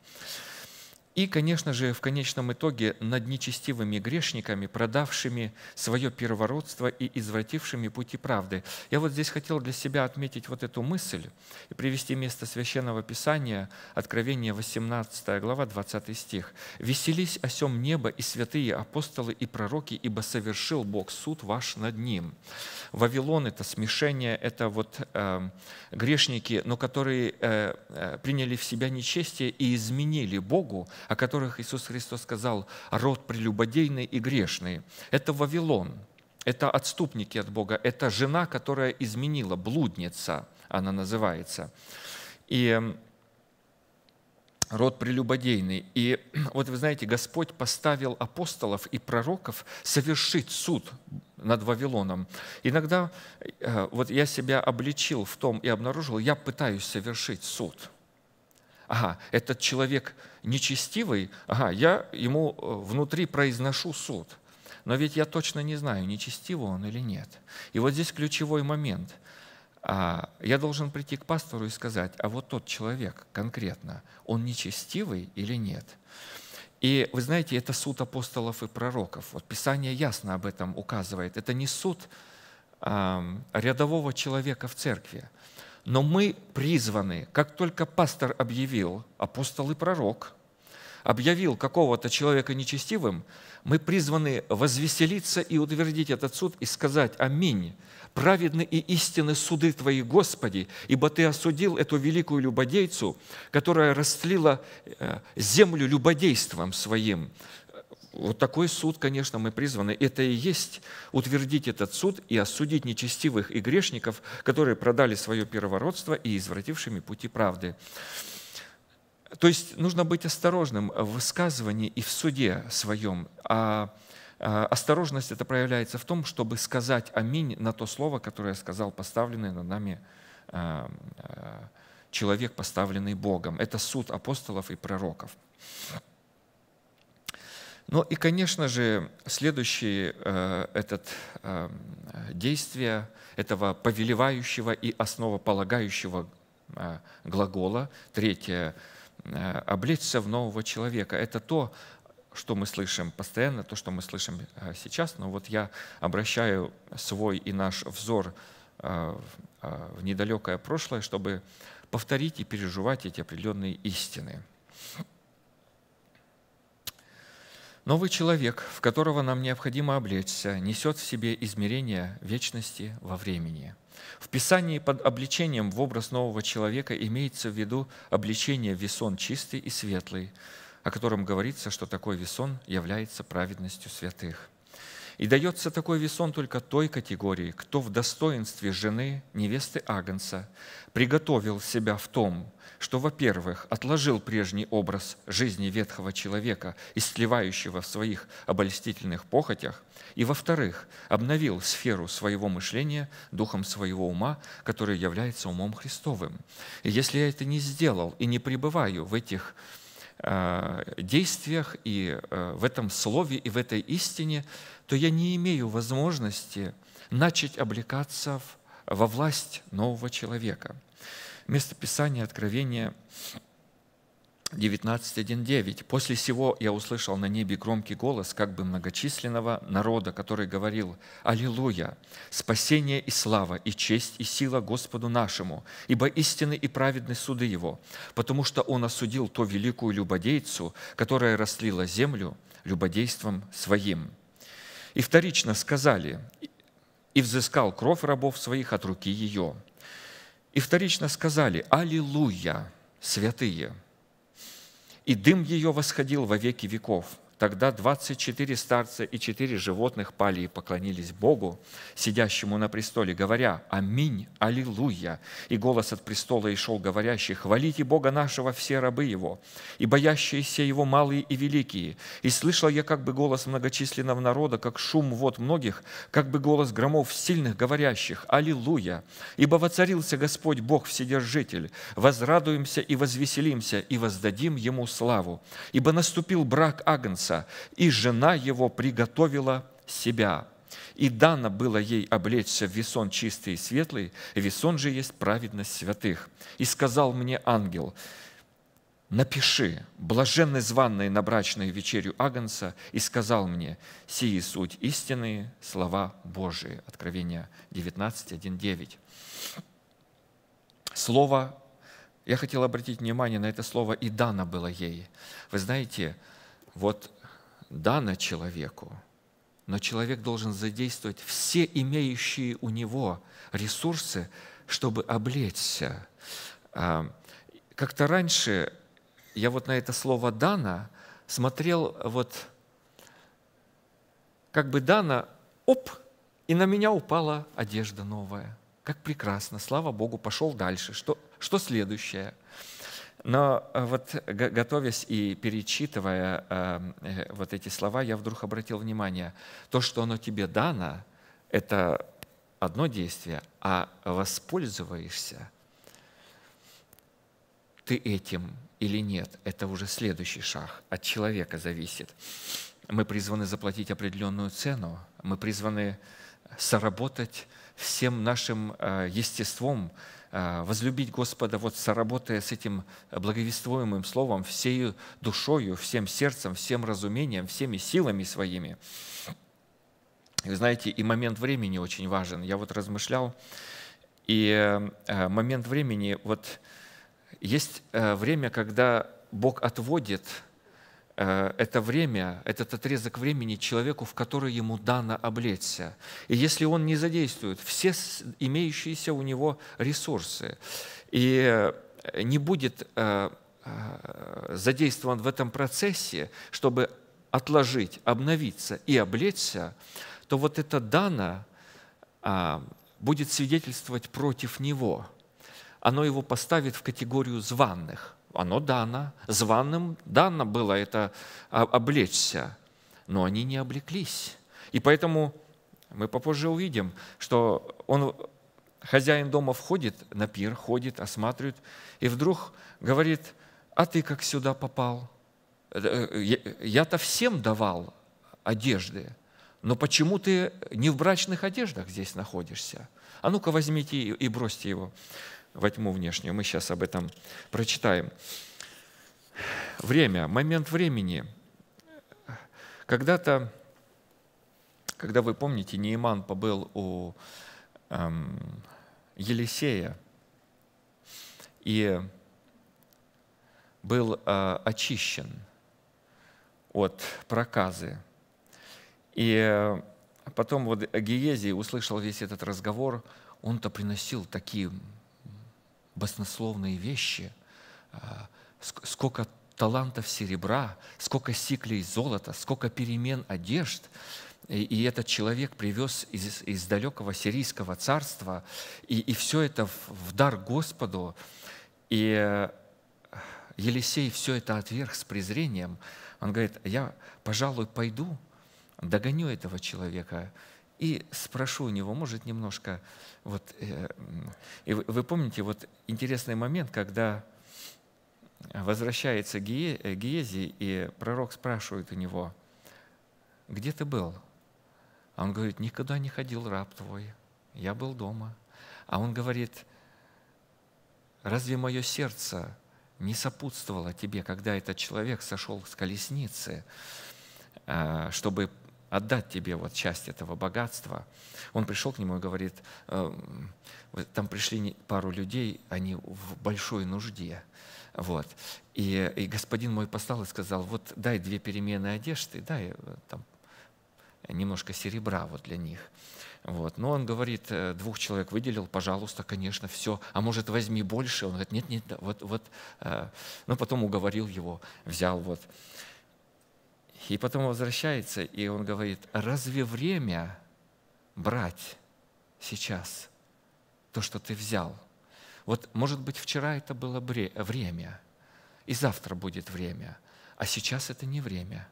И, конечно же, в конечном итоге над нечестивыми грешниками, продавшими свое первородство и извратившими пути правды. Я вот здесь хотел для себя отметить вот эту мысль и привести место Священного Писания, Откровение 18 глава, 20 стих. «Веселись о сем небо и святые апостолы и пророки, ибо совершил Бог суд ваш над ним». Вавилон – это смешение, это вот э, грешники, но которые э, э, приняли в себя нечестие и изменили Богу – о которых Иисус Христос сказал, род прелюбодейный и грешный. Это Вавилон, это отступники от Бога, это жена, которая изменила, блудница она называется. И эм, род прелюбодейный. И вот вы знаете, Господь поставил апостолов и пророков совершить суд над Вавилоном. Иногда э, вот я себя обличил в том и обнаружил, я пытаюсь совершить суд – Ага, этот человек нечестивый, ага, я ему э, внутри произношу суд. Но ведь я точно не знаю, нечестивый он или нет. И вот здесь ключевой момент. А, я должен прийти к пастору и сказать, а вот тот человек конкретно, он нечестивый или нет? И вы знаете, это суд апостолов и пророков. Вот Писание ясно об этом указывает. Это не суд рядового человека в церкви. Но мы призваны, как только пастор объявил, апостол и пророк, объявил какого-то человека нечестивым, мы призваны возвеселиться и утвердить этот суд и сказать «Аминь». Праведны и истинны суды Твои, Господи, ибо Ты осудил эту великую любодейцу, которая растлила э, землю любодейством своим, вот такой суд, конечно, мы призваны. Это и есть утвердить этот суд и осудить нечестивых и грешников, которые продали свое первородство и извратившими пути правды. То есть нужно быть осторожным в высказывании и в суде своем. А, а осторожность это проявляется в том, чтобы сказать «Аминь» на то слово, которое сказал поставленный над нами а, а, человек, поставленный Богом. Это суд апостолов и пророков. Ну и, конечно же, следующее э, этот, э, действие этого повелевающего и основополагающего э, глагола, третье, э, облечься в нового человека. Это то, что мы слышим постоянно, то, что мы слышим э, сейчас. Но вот я обращаю свой и наш взор э, в э, недалекое прошлое, чтобы повторить и переживать эти определенные истины – Новый человек, в которого нам необходимо облечься, несет в себе измерение вечности во времени. В Писании под обличением в образ нового человека имеется в виду обличение весон чистый и светлый, о котором говорится, что такой весон является праведностью святых. И дается такой весон только той категории, кто в достоинстве жены, невесты Агнца, приготовил себя в том, что, во-первых, отложил прежний образ жизни ветхого человека, истлевающего в своих обольстительных похотях, и, во-вторых, обновил сферу своего мышления духом своего ума, который является умом Христовым. И если я это не сделал и не пребываю в этих э, действиях и э, в этом слове и в этой истине, то я не имею возможности начать облекаться во власть нового человека – Место Писания Откровения 19.1.9. «После сего я услышал на небе громкий голос как бы многочисленного народа, который говорил, «Аллилуйя! Спасение и слава, и честь, и сила Господу нашему, ибо истины и праведны суды Его, потому что Он осудил то великую любодейцу, которая растлила землю любодейством своим». И вторично сказали, «И взыскал кровь рабов своих от руки ее» и вторично сказали «Аллилуйя, святые!» И дым ее восходил во веки веков – Тогда 24 старца и 4 животных пали и поклонились Богу, сидящему на престоле, говоря «Аминь! Аллилуйя!» И голос от престола и шел говорящий «Хвалите Бога нашего все рабы Его, и боящиеся Его малые и великие». И слышал я как бы голос многочисленного народа, как шум вод многих, как бы голос громов сильных говорящих «Аллилуйя!» Ибо воцарился Господь Бог Вседержитель, возрадуемся и возвеселимся, и воздадим Ему славу. Ибо наступил брак Агнца, солнца, и жена его приготовила себя. И дано было ей облечься в весон чистый и светлый, весон же есть праведность святых. И сказал мне ангел, напиши, блаженны званные на брачную вечерю Агнца, и сказал мне, сии суть истинные слова Божии. Откровение 19, 9. Слово, я хотел обратить внимание на это слово, и дано было ей. Вы знаете, вот дано человеку, но человек должен задействовать все имеющие у него ресурсы, чтобы облечься. А, как-то раньше я вот на это слово «дано» смотрел вот как бы дано, оп, и на меня упала одежда новая. Как прекрасно, слава Богу, пошел дальше. Что, что следующее? – но э, вот готовясь и перечитывая э, э, вот эти слова, я вдруг обратил внимание, то, что оно тебе дано, это одно действие, а воспользуешься ты этим или нет, это уже следующий шаг, от человека зависит. Мы призваны заплатить определенную цену, мы призваны соработать всем нашим естеством, Э, возлюбить Господа, вот соработая с этим благовествуемым словом, всей душою, всем сердцем, всем разумением, всеми силами своими. И вы знаете, и момент времени очень важен. Я вот размышлял, и э, момент времени, вот есть э, время, когда Бог отводит Э, это время, этот отрезок времени человеку, в который ему дано облечься. И если он не задействует все имеющиеся у него ресурсы и э, не будет э, задействован в этом процессе, чтобы отложить, обновиться и облечься, то вот это дано будет свидетельствовать против него. Оно его поставит в категорию званных – оно дано, званым дано было это а, облечься, но они не облеклись. И поэтому мы попозже увидим, что он, хозяин дома входит на пир, ходит, осматривает, и вдруг говорит, а ты как сюда попал? Э, э, Я-то всем давал одежды, но почему ты не в брачных одеждах здесь находишься? А ну-ка возьмите и бросьте его во тьму внешнюю. Мы сейчас об этом прочитаем. Время, момент времени. Когда-то, когда вы помните, Нейман побыл у эм, Елисея и был э, очищен от проказы. И э, потом вот Гиезий услышал весь этот разговор, он-то приносил такие баснословные вещи, а, сколько талантов серебра, сколько сиклей золота, сколько перемен одежд. И этот человек привез из, из далекого сирийского царства, и, и все это в дар Господу. И э, Елисей все это отверг с презрением. Он говорит, я, пожалуй, пойду, догоню этого человека, и спрошу у него, может, немножко. Вот, э, и вы, вы помните, вот интересный момент, когда возвращается э, Гиези, и пророк спрашивает у него, где ты был? А он говорит, никуда не ходил раб твой, я был дома. А он говорит, разве мое сердце не сопутствовало тебе, когда этот человек сошел с колесницы, а, чтобы отдать тебе вот часть этого богатства. Он пришел к нему и говорит, «Эм, там пришли пару людей, они в большой нужде. Вот. И, и господин мой послал и сказал, вот дай две перемены одежды, дай э, там, немножко серебра вот для них. Вот. Но он говорит, э, двух человек выделил, пожалуйста, конечно, все. А может, возьми больше? Он говорит, нет, нет, вот, вот. Э, Но ну, потом уговорил его, взял вот. И потом возвращается, и он говорит, разве время брать сейчас то, что ты взял? Вот, может быть, вчера это было время, и завтра будет время, а сейчас это не время.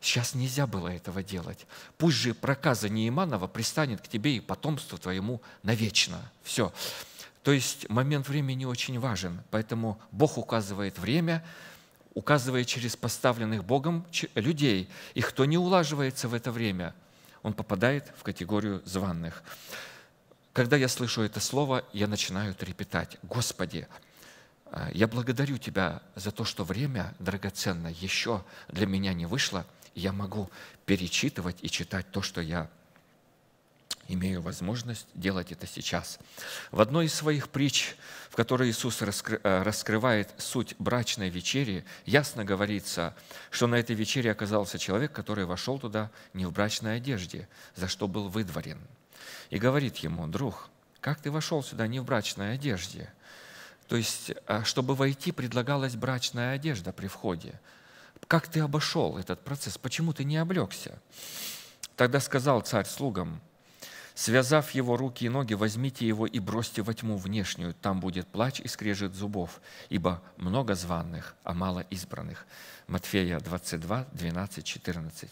Сейчас нельзя было этого делать. Пусть же проказа Неиманова пристанет к тебе и потомству твоему навечно. Все. То есть момент времени очень важен, поэтому Бог указывает время – указывая через поставленных Богом людей. И кто не улаживается в это время, он попадает в категорию званных. Когда я слышу это слово, я начинаю трепетать. «Господи, а, я благодарю Тебя за то, что время драгоценно еще для меня не вышло, и я могу перечитывать и читать то, что я имею возможность делать это сейчас. В одной из своих притч, в которой Иисус э, раскрывает суть брачной вечери, ясно говорится, что на этой вечере оказался человек, который вошел туда не в брачной одежде, за что был выдворен. И говорит ему, друг, как ты вошел сюда не в брачной одежде? То есть, а, чтобы войти, предлагалась брачная одежда при входе. Как ты обошел этот процесс? Почему ты не облегся? Тогда сказал царь слугам, Связав его руки и ноги, возьмите его и бросьте во тьму внешнюю, там будет плач и скрежет зубов, ибо много званных, а мало избранных». Матфея 22, 12, 14.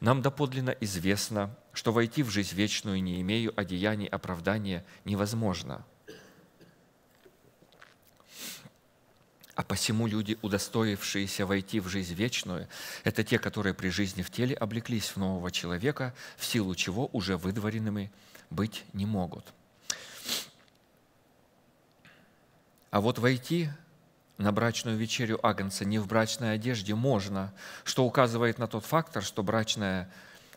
Нам доподлинно известно, что войти в жизнь вечную, не имею одеяний оправдания, невозможно – А посему люди, удостоившиеся войти в жизнь вечную, это те, которые при жизни в теле облеклись в нового человека, в силу чего уже выдворенными быть не могут. А вот войти на брачную вечерю Агнца не в брачной одежде можно, что указывает на тот фактор, что брачная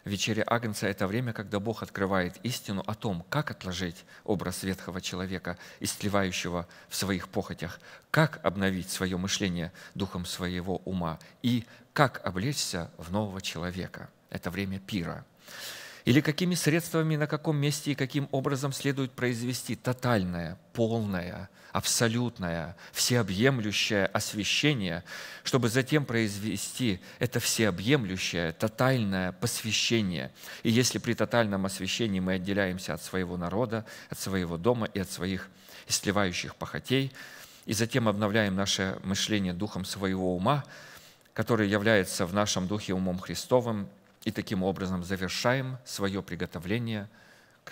Вечеря Агнца – это время, когда Бог открывает истину о том, как отложить образ ветхого человека, истлевающего в своих похотях, как обновить свое мышление духом своего ума и как облечься в нового человека. Это время пира. Или какими средствами, на каком месте и каким образом следует произвести тотальное, полное – абсолютное, всеобъемлющее освящение, чтобы затем произвести это всеобъемлющее, тотальное посвящение. И если при тотальном освящении мы отделяемся от своего народа, от своего дома и от своих истлевающих похотей, и затем обновляем наше мышление духом своего ума, который является в нашем духе умом Христовым, и таким образом завершаем свое приготовление к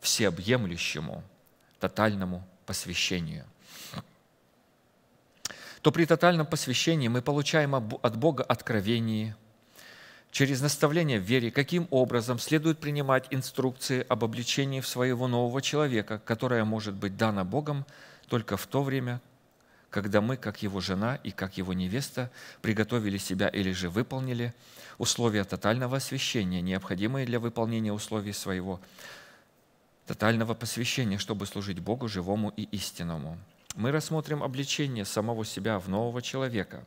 всеобъемлющему, тотальному посвящению то при тотальном посвящении мы получаем от Бога откровение через наставление в вере, каким образом следует принимать инструкции об обличении в своего нового человека, которое может быть дано Богом только в то время, когда мы, как его жена и как его невеста, приготовили себя или же выполнили условия тотального освящения, необходимые для выполнения условий своего тотального посвящения, чтобы служить Богу живому и истинному. Мы рассмотрим обличение самого себя в нового человека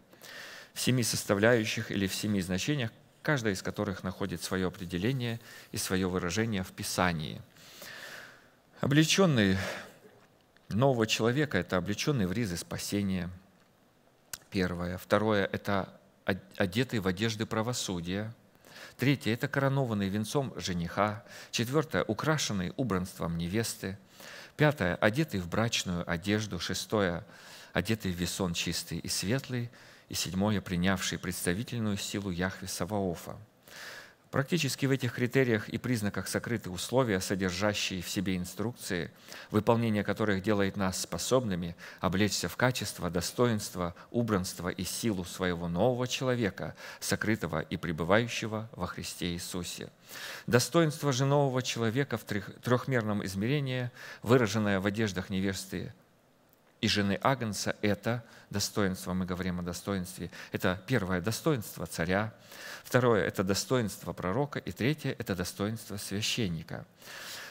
в семи составляющих или в семи значениях, каждая из которых находит свое определение и свое выражение в Писании. Облеченный нового человека – это облеченный в ризы спасения, первое. Второе – это одетый в одежды правосудия – Третье – это коронованный венцом жениха. Четвертое – украшенный убранством невесты. Пятое – одетый в брачную одежду. Шестое – одетый в весон чистый и светлый. И седьмое – принявший представительную силу Яхве Саваофа. Практически в этих критериях и признаках сокрыты условия, содержащие в себе инструкции, выполнение которых делает нас способными облечься в качество, достоинство, убранство и силу своего нового человека, сокрытого и пребывающего во Христе Иисусе. Достоинство же нового человека в трехмерном измерении, выраженное в одеждах невесты и жены Агнца – это достоинство, мы говорим о достоинстве. Это первое – достоинство царя, второе – это достоинство пророка, и третье – это достоинство священника.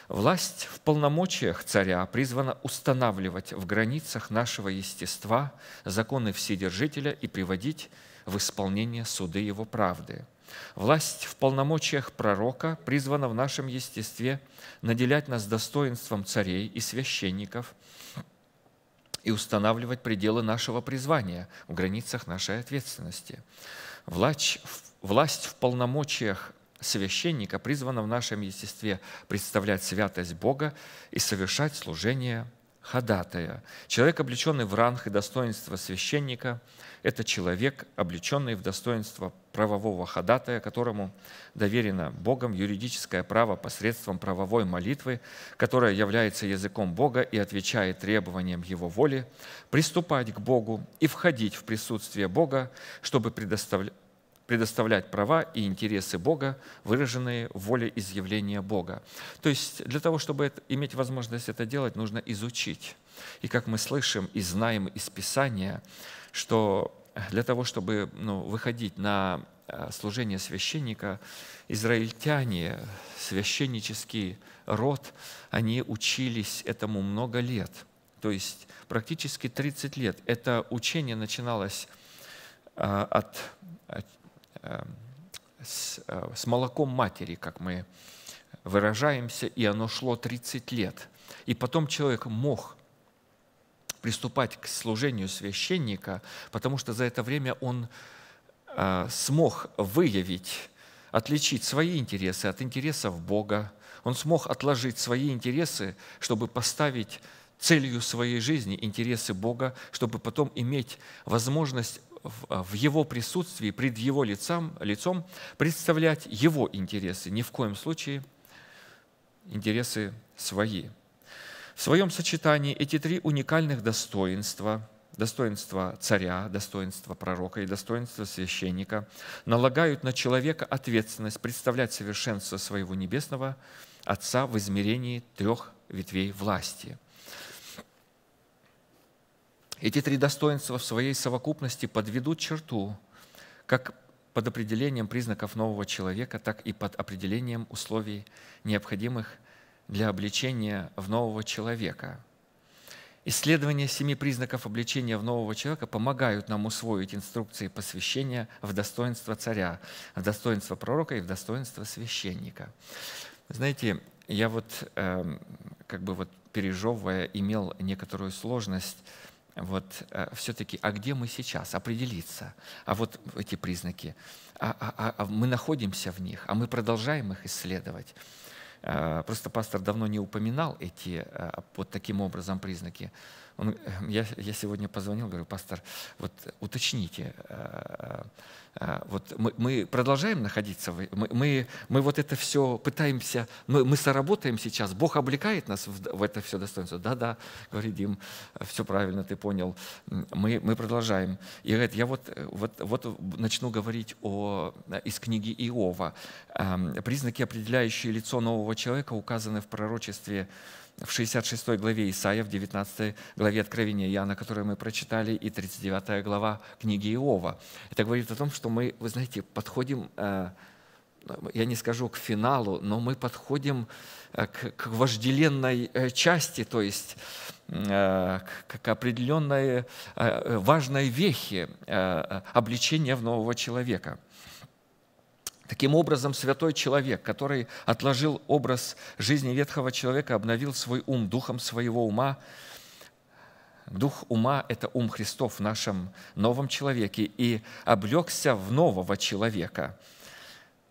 Власть в полномочиях царя призвана устанавливать в границах нашего естества законы Вседержителя и приводить в исполнение суды его правды. Власть в полномочиях пророка призвана в нашем естестве наделять нас достоинством царей и священников, и устанавливать пределы нашего призвания в границах нашей ответственности. Власть, власть в полномочиях священника призвана в нашем естестве представлять святость Бога и совершать служение ходатая. Человек, облеченный в ранг и достоинство священника – это человек, облеченный в достоинство правового ходатая, которому доверено Богом юридическое право посредством правовой молитвы, которая является языком Бога и отвечает требованиям Его воли, приступать к Богу и входить в присутствие Бога, чтобы предоставлять предоставлять права и интересы Бога, выраженные в воле изъявления Бога. То есть для того, чтобы это, иметь возможность это делать, нужно изучить. И как мы слышим и знаем из Писания, что для того, чтобы ну, выходить на э, служение священника, израильтяне, священнический род, они учились этому много лет, то есть практически 30 лет. Это учение начиналось э, от, от э, с, с молоком матери, как мы выражаемся, и оно шло 30 лет. И потом человек мог приступать к служению священника, потому что за это время он э, смог выявить, отличить свои интересы от интересов Бога. Он смог отложить свои интересы, чтобы поставить целью своей жизни интересы Бога, чтобы потом иметь возможность в э, Его присутствии, пред Его лицом, лицом представлять Его интересы, ни в коем случае интересы свои. В своем сочетании эти три уникальных достоинства – достоинство царя, достоинство пророка и достоинство священника – налагают на человека ответственность представлять совершенство своего небесного Отца в измерении трех ветвей власти. Эти три достоинства в своей совокупности подведут черту как под определением признаков нового человека, так и под определением условий, необходимых для обличения в нового человека. Исследования семи признаков обличения в нового человека помогают нам усвоить инструкции посвящения в достоинство царя, в достоинство пророка и в достоинство священника. Знаете, я вот э, как бы вот пережевывая имел некоторую сложность вот э, все-таки, а где мы сейчас, определиться, а вот эти признаки, а, а, а, а мы находимся в них, а мы продолжаем их исследовать. Э, просто пастор давно не упоминал эти э, вот таким образом признаки. Он, э, я, я сегодня позвонил, говорю, пастор, вот уточните, э, э, вот мы, мы продолжаем находиться, мы, мы, мы вот это все пытаемся, мы, мы соработаем сейчас, Бог облекает нас в, в это все достоинство. Да-да, говорит Дим, все правильно, ты понял, мы, мы продолжаем. И говорит, я вот, вот, вот начну говорить о, из книги Иова. Эм, признаки, определяющие лицо нового человека, указаны в пророчестве в 66 главе Исаия, в 19 главе Откровения Иоанна, которую мы прочитали, и 39 глава книги Иова. Это говорит о том, что мы, вы знаете, подходим, э, я не скажу к финалу, но мы подходим э, к, к вожделенной э, части, то есть к определенной важной вехе обличения в нового человека – Таким образом, святой человек, который отложил образ жизни ветхого человека, обновил свой ум духом своего ума. Дух ума – это ум Христов в нашем новом человеке и облегся в нового человека.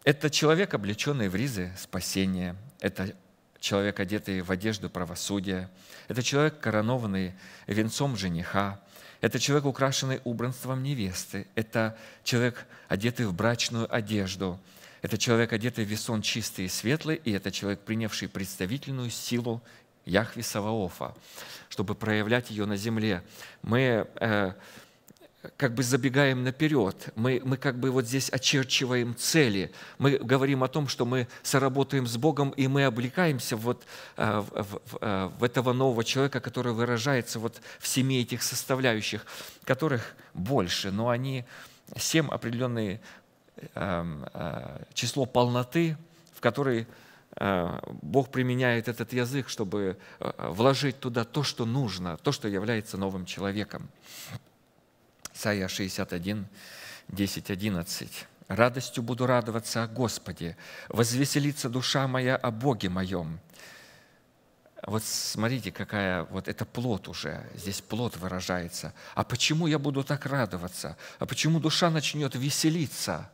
Это человек, облеченный в ризы спасения, это человек, одетый в одежду правосудия, это человек, коронованный венцом жениха, это человек, украшенный убранством невесты. Это человек, одетый в брачную одежду. Это человек, одетый в весон чистый и светлый. И это человек, принявший представительную силу Яхве Саваофа, чтобы проявлять ее на земле. Мы э, как бы забегаем наперед, мы, мы как бы вот здесь очерчиваем цели, мы говорим о том, что мы соработаем с Богом, и мы облекаемся вот а, в, в, э, в этого нового человека, который выражается вот в семи этих составляющих, которых больше, но они семь определенные эм, э, число полноты, в которой Бог применяет этот язык, чтобы вложить туда то, что нужно, то, что является новым человеком. Сая 61, 10, 11. «Радостью буду радоваться о Господе, возвеселится душа моя о Боге моем». Вот смотрите, какая вот это плод уже, здесь плод выражается. А почему я буду так радоваться? А почему душа начнет веселиться?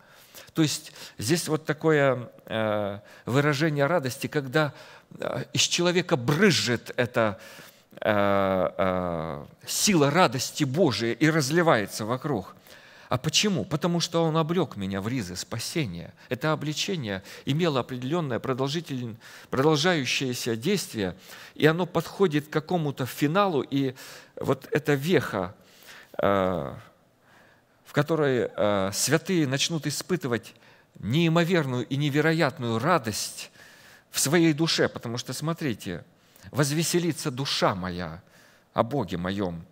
То есть здесь вот такое э, выражение радости, когда э, из человека брызжет это, Э, э, сила радости Божия и разливается вокруг. А почему? Потому что Он облег меня в ризы спасения. Это обличение имело определенное продолжающееся действие, и оно подходит к какому-то финалу, и вот эта веха, э, в которой святые начнут испытывать неимоверную и невероятную радость в своей душе, потому что, смотрите, – Возвеселится душа моя о Боге моем.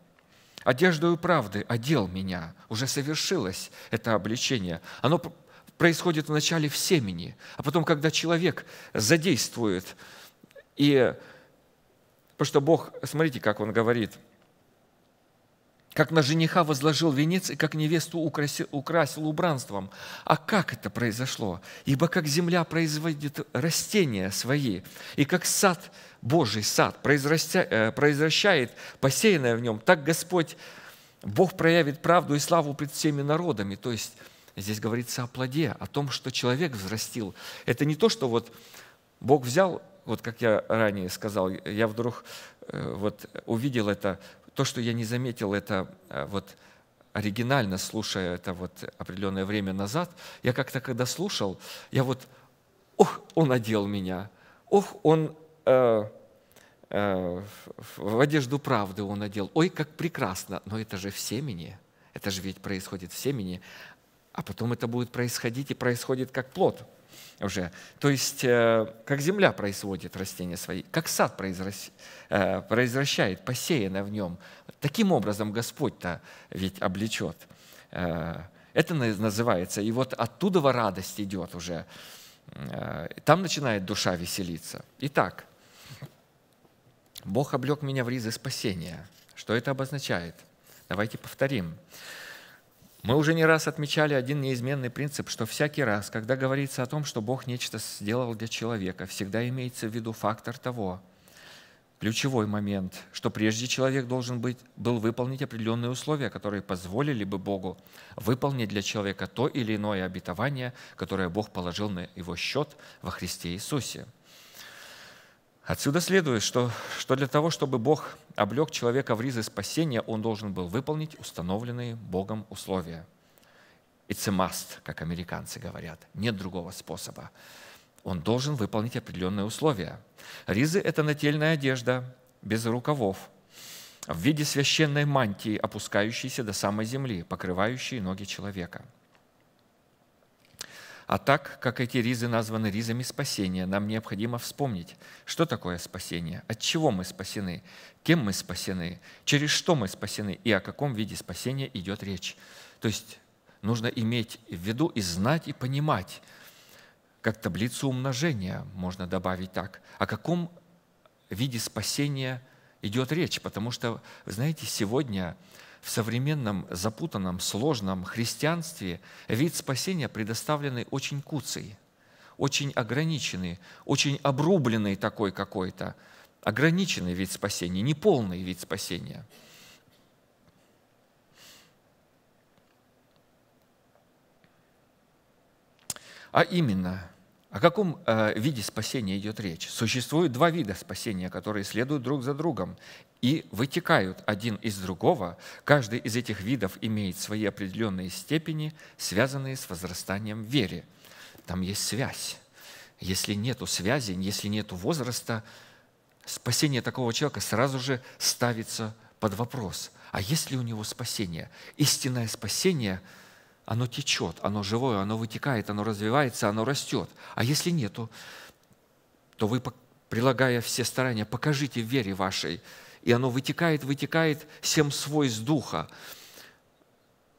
Одеждою правды одел меня. Уже совершилось это обличение. Оно происходит вначале в семени, а потом, когда человек задействует и Потому что Бог, смотрите, как Он говорит – как на жениха возложил венец и как невесту украсил, украсил убранством. А как это произошло? Ибо как земля производит растения свои, и как сад, Божий сад, произвращает э, посеянное в нем, так Господь, Бог проявит правду и славу пред всеми народами. То есть здесь говорится о плоде, о том, что человек взрастил. Это не то, что вот Бог взял, вот как я ранее сказал, я вдруг э, вот увидел это, то, что я не заметил, это э, вот оригинально, слушая это вот определенное время назад, я как-то когда слушал, я вот, ох, он одел меня, ох, он э, э, в одежду правды он одел, ой, как прекрасно, но это же в семени, это же ведь происходит в семени, а потом это будет происходить и происходит как плод – уже. То есть, э, как земля производит растения свои, как сад произвращает э, посеянное в нем, таким образом Господь-то ведь облечет. Э, это называется. И вот оттуда радость идет уже. Там начинает душа веселиться. Итак, Бог облег меня в ризы спасения. Что это обозначает? Давайте повторим. Мы уже не раз отмечали один неизменный принцип, что всякий раз, когда говорится о том, что Бог нечто сделал для человека, всегда имеется в виду фактор того, ключевой момент, что прежде человек должен быть, был выполнить определенные условия, которые позволили бы Богу выполнить для человека то или иное обетование, которое Бог положил на его счет во Христе Иисусе – Отсюда следует, что, что для того, чтобы Бог облег человека в ризы спасения, он должен был выполнить установленные Богом условия. It's a must, как американцы говорят. Нет другого способа. Он должен выполнить определенные условия. Ризы – это нательная одежда, без рукавов, в виде священной мантии, опускающейся до самой земли, покрывающей ноги человека – а так как эти ризы названы ризами спасения, нам необходимо вспомнить, что такое спасение, от чего мы спасены, кем мы спасены, через что мы спасены и о каком виде спасения идет речь. То есть нужно иметь в виду и знать, и понимать, как таблицу умножения, можно добавить так, о каком виде спасения идет речь. Потому что, знаете, сегодня в современном запутанном, сложном христианстве вид спасения предоставленный очень куцый, очень ограниченный, очень обрубленный такой какой-то, ограниченный вид спасения, неполный вид спасения. А именно – о каком э, виде спасения идет речь? Существует два вида спасения, которые следуют друг за другом и вытекают один из другого. Каждый из этих видов имеет свои определенные степени, связанные с возрастанием веры. Там есть связь. Если нету связи, если нету возраста, спасение такого человека сразу же ставится под вопрос. А есть ли у него спасение? Истинное спасение – оно течет, оно живое, оно вытекает, оно развивается, оно растет. А если нету, то вы, прилагая все старания, покажите вере вашей, и оно вытекает, вытекает, всем свой с духа.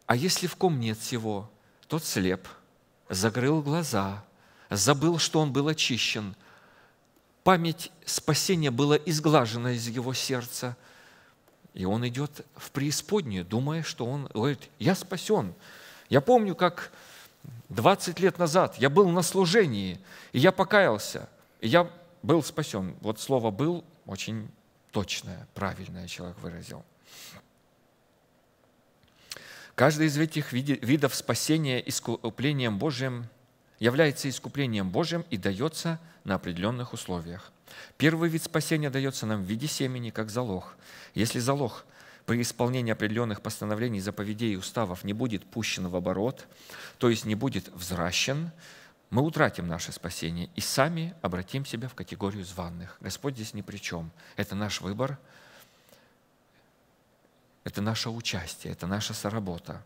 А если в ком нет всего, тот слеп, закрыл глаза, забыл, что он был очищен, память спасения была изглажена из его сердца, и он идет в преисподнюю, думая, что он говорит, я спасен, я помню, как 20 лет назад я был на служении, и я покаялся, и я был спасен. Вот слово «был» очень точное, правильное человек выразил. Каждый из этих видов спасения искуплением Божьим является искуплением Божьим и дается на определенных условиях. Первый вид спасения дается нам в виде семени, как залог. Если залог при исполнении определенных постановлений, заповедей и уставов не будет пущен в оборот, то есть не будет взращен, мы утратим наше спасение и сами обратим себя в категорию званных. Господь здесь ни при чем. Это наш выбор, это наше участие, это наша соработа.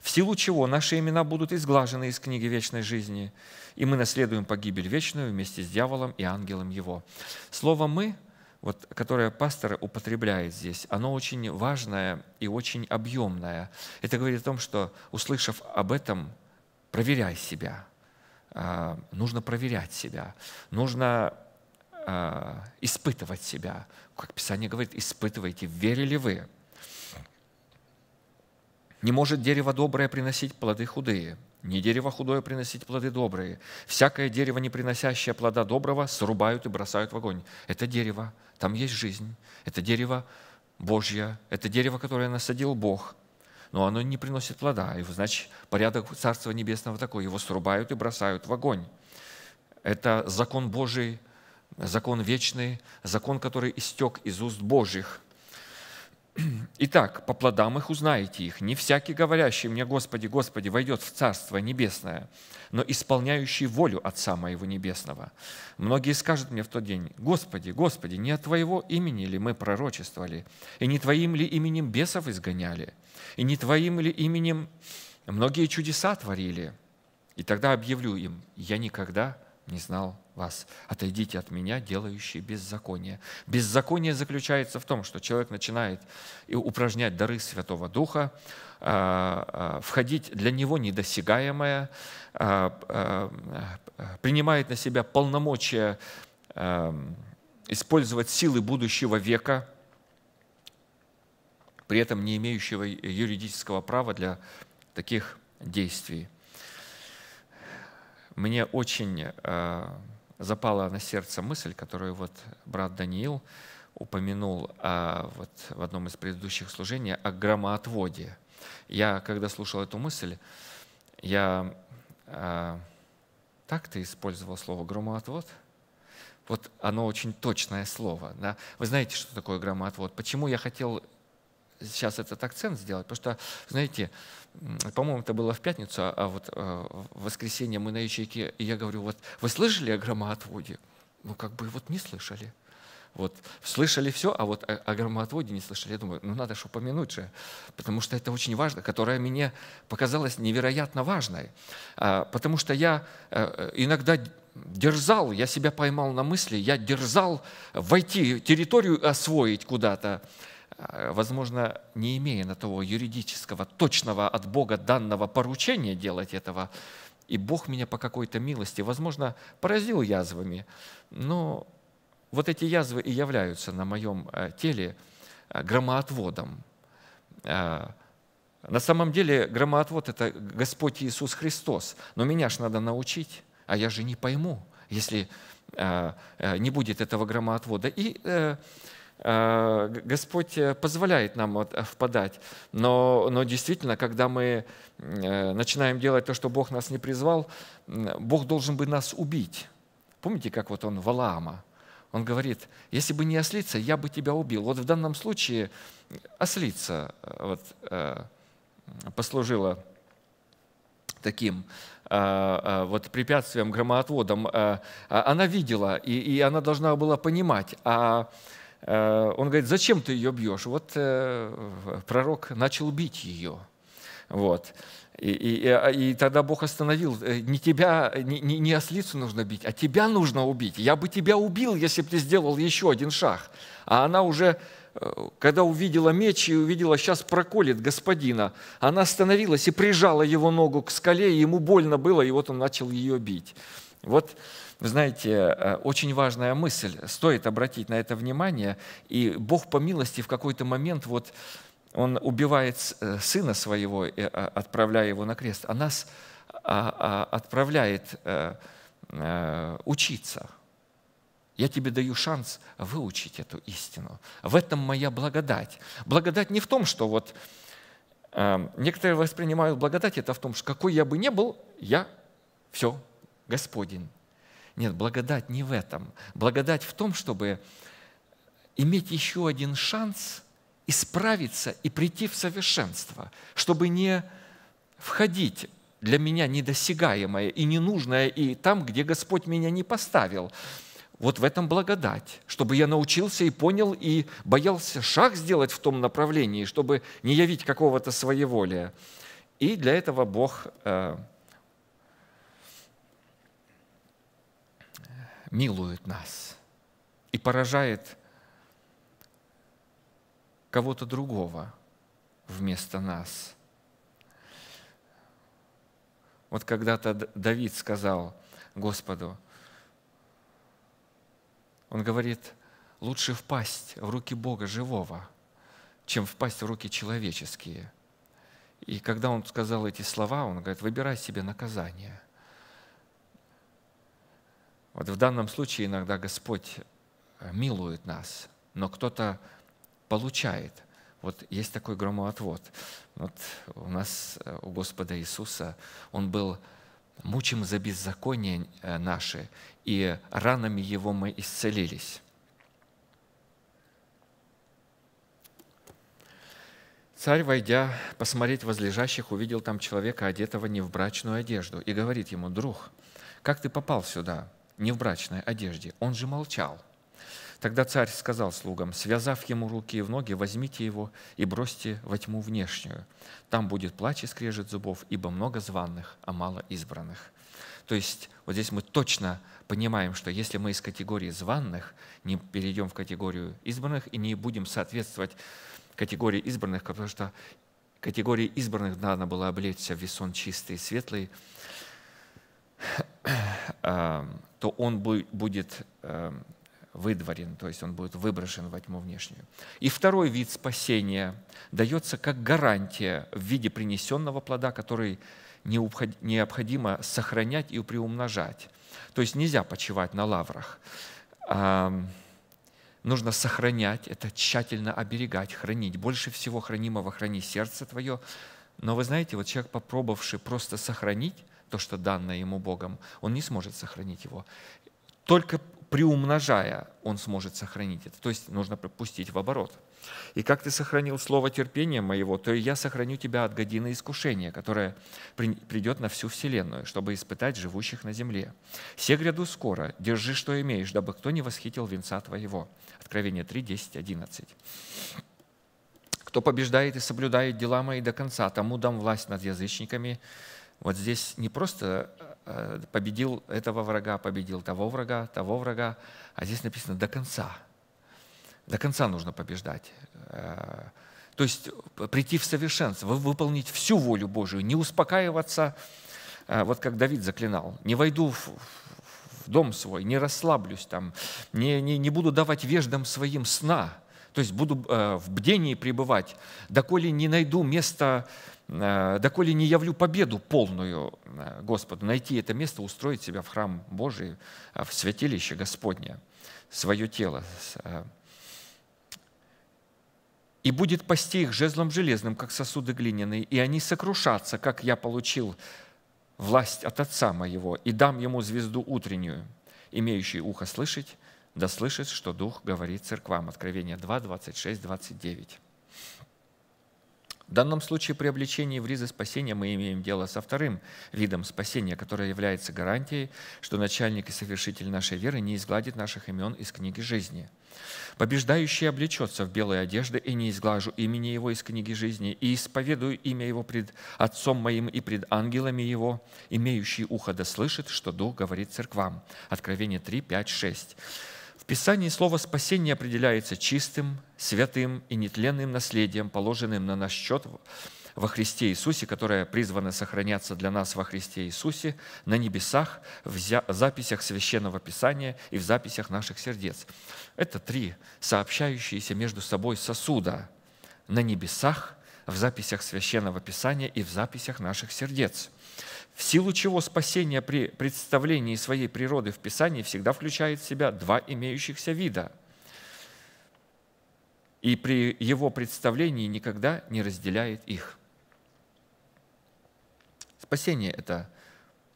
В силу чего наши имена будут изглажены из книги вечной жизни, и мы наследуем погибель вечную вместе с дьяволом и ангелом его. Слово «мы» вот, которое пастор употребляет здесь, оно очень важное и очень объемное. Это говорит о том, что, услышав об этом, проверяй себя. А, нужно проверять себя. Нужно а, испытывать себя. Как Писание говорит, испытывайте, верили вы не может дерево доброе приносить плоды худые, не дерево худое приносить плоды добрые. Всякое дерево, не приносящее плода доброго, срубают и бросают в огонь. Это дерево, там есть жизнь. Это дерево Божье, это дерево, которое насадил Бог. Но оно не приносит плода. И, значит, порядок Царства Небесного такой. Его срубают и бросают в огонь. Это закон Божий, закон вечный, закон, который истек из уст Божьих – Итак, по плодам их узнаете их. Не всякий, говорящий мне, Господи, Господи, войдет в Царство Небесное, но исполняющий волю Отца Моего Небесного. Многие скажут мне в тот день, Господи, Господи, не от Твоего имени ли мы пророчествовали, и не Твоим ли именем бесов изгоняли, и не Твоим ли именем многие чудеса творили? И тогда объявлю им, я никогда не знал вас. Отойдите от меня, делающие беззаконие. Беззаконие заключается в том, что человек начинает упражнять дары Святого Духа, а, а, входить для него недосягаемое, а, принимает на себя полномочия использовать силы будущего века, при этом не имеющего юридического права для таких действий. Мне очень запала на сердце мысль, которую вот брат Даниил упомянул о, а, вот, в одном из предыдущих служений о громоотводе. Я, когда слушал эту мысль, я... Э, так ты использовал слово «громоотвод»? Вот оно очень точное слово. Да? Вы знаете, что такое громоотвод. Почему я хотел сейчас этот акцент сделать? Потому что, знаете, по-моему, это было в пятницу, а вот э, в воскресенье мы на ячейке, и я говорю, вот вы слышали о громоотводе? Ну, как бы вот не слышали. Вот слышали все, а вот о, о громоотводе не слышали. Я думаю, ну надо же упомянуть же, потому что это очень важно, которое мне показалось невероятно важной. А, потому что я э, иногда дерзал, я себя поймал на мысли, я дерзал войти территорию, освоить куда-то, Э, возможно, не имея на того юридического, точного от Бога данного поручения делать этого, и Бог меня по какой-то милости, возможно, поразил язвами, но вот эти язвы и являются на моем э, теле э, громоотводом. На самом деле громоотвод – это Господь Иисус Христос, но меня ж надо научить, а я же не пойму, если не будет этого громоотвода. И Э, Господь э, позволяет нам э, впадать, но, но действительно, когда мы начинаем делать то, что Бог нас не призвал, Бог должен бы нас убить. Помните, как вот он Валаама? Он говорит, если бы не ослица, я бы тебя убил. Вот в данном случае ослица вот, послужила таким вот препятствием, громоотводом, а она видела, и, и она должна была понимать, а Э, он говорит, зачем ты ее бьешь? Вот э, пророк начал бить ее. Вот. И, и, и а, тогда Бог остановил, э, не тебя, не, не, не ослицу нужно бить, а тебя нужно убить. Я бы тебя убил, если бы ты сделал еще один шаг. А она уже, когда увидела меч и увидела, сейчас проколет господина, она остановилась и прижала его ногу к скале, и ему больно было, и вот он начал ее бить. Вот вы знаете, э, очень важная мысль, стоит обратить на это внимание. И Бог по милости в какой-то момент вот он убивает э, сына своего, э, а, отправляя его на крест, а нас а, а, отправляет учиться. Я тебе даю шанс выучить эту истину. В этом моя благодать. Благодать не в том, что вот некоторые воспринимают благодать, это в том, что какой я бы ни был, я все Господень. Нет, благодать не в этом. Благодать в том, чтобы иметь еще один шанс исправиться и прийти в совершенство, чтобы не входить для меня недосягаемое и ненужное, и там, где Господь меня не поставил. Вот в этом благодать, чтобы я научился и понял, и боялся шаг сделать в том направлении, чтобы не явить какого-то своеволия. И для этого Бог э, милует нас и поражает кого-то другого вместо нас. Вот когда-то Давид сказал Господу, он говорит, лучше впасть в руки Бога живого, чем впасть в руки человеческие. И когда он сказал эти слова, он говорит, выбирай себе наказание – вот в данном случае иногда Господь э, милует нас, но кто-то получает. Вот есть такой громоотвод. Вот у нас, э, у Господа Иисуса, Он был мучим за беззаконие э, наши, и ранами Его мы исцелились. Царь, войдя посмотреть возлежащих, увидел там человека, одетого не в брачную одежду, и говорит ему, «Друг, как ты попал сюда?» не в брачной одежде. Он же молчал. Тогда царь сказал слугам, «Связав ему руки и в ноги, возьмите его и бросьте во тьму внешнюю. Там будет плач и скрежет зубов, ибо много званных, а мало избранных». То есть вот здесь мы точно понимаем, что если мы из категории званных не перейдем в категорию избранных и не будем соответствовать категории избранных, потому что категории избранных надо было облечься в весон чистый и светлый, а, то он будет эм, выдворен, то есть он будет выброшен во тьму внешнюю. И второй вид спасения дается как гарантия в виде принесенного плода, который необходимо сохранять и приумножать. То есть нельзя почивать на лаврах. Нужно сохранять, это тщательно оберегать, хранить. Больше всего хранимого храни сердце твое. Но вы знаете, вот человек, попробовавший просто сохранить, то, что данное ему Богом, он не сможет сохранить его. Только приумножая, он сможет сохранить это. То есть нужно пропустить в оборот. «И как ты сохранил слово терпения моего, то и я сохраню тебя от годины искушения, которое придет на всю вселенную, чтобы испытать живущих на земле. Все гряду скоро, держи, что имеешь, дабы кто не восхитил венца твоего». Откровение 3, 10, 11. «Кто побеждает и соблюдает дела мои до конца, тому дам власть над язычниками, вот здесь не просто э, э, победил этого врага, победил того врага, того врага, а здесь написано до конца. До конца нужно побеждать. Э, то есть прийти в совершенство, выполнить всю волю Божию, не успокаиваться, вот как Давид заклинал, не войду в, дом свой, не расслаблюсь там, не, не, не буду давать веждам своим сна, то есть буду в бдении пребывать, доколе не найду места Э, доколе не явлю победу полную э, Господу, найти это место, устроить себя в храм Божий, э, в святилище Господне, свое тело. И будет пасти их жезлом железным, как сосуды глиняные, и они сокрушатся, как я получил власть от Отца моего, и дам ему звезду утреннюю, имеющий ухо слышать, да слышит, что Дух говорит церквам. Откровение 2, 26, 29. В данном случае при обличении в ризы спасения мы имеем дело со вторым видом спасения, которое является гарантией, что начальник и совершитель нашей веры не изгладит наших имен из книги жизни. Побеждающий облечется в белой одежды, и не изглажу имени его из книги жизни, и исповедую имя его пред отцом моим и пред ангелами его, имеющий ухо да слышит, что Дух говорит церквам. Откровение 3, 5, 6. Писании слово «спасение» определяется чистым, святым и нетленным наследием, положенным на наш счет во Христе Иисусе, которое призвано сохраняться для нас во Христе Иисусе, на небесах, в записях Священного Писания и в записях наших сердец. Это три сообщающиеся между собой сосуда на небесах, в записях Священного Писания и в записях наших сердец – в силу чего спасение при представлении своей природы в Писании всегда включает в себя два имеющихся вида. И при его представлении никогда не разделяет их. Спасение – это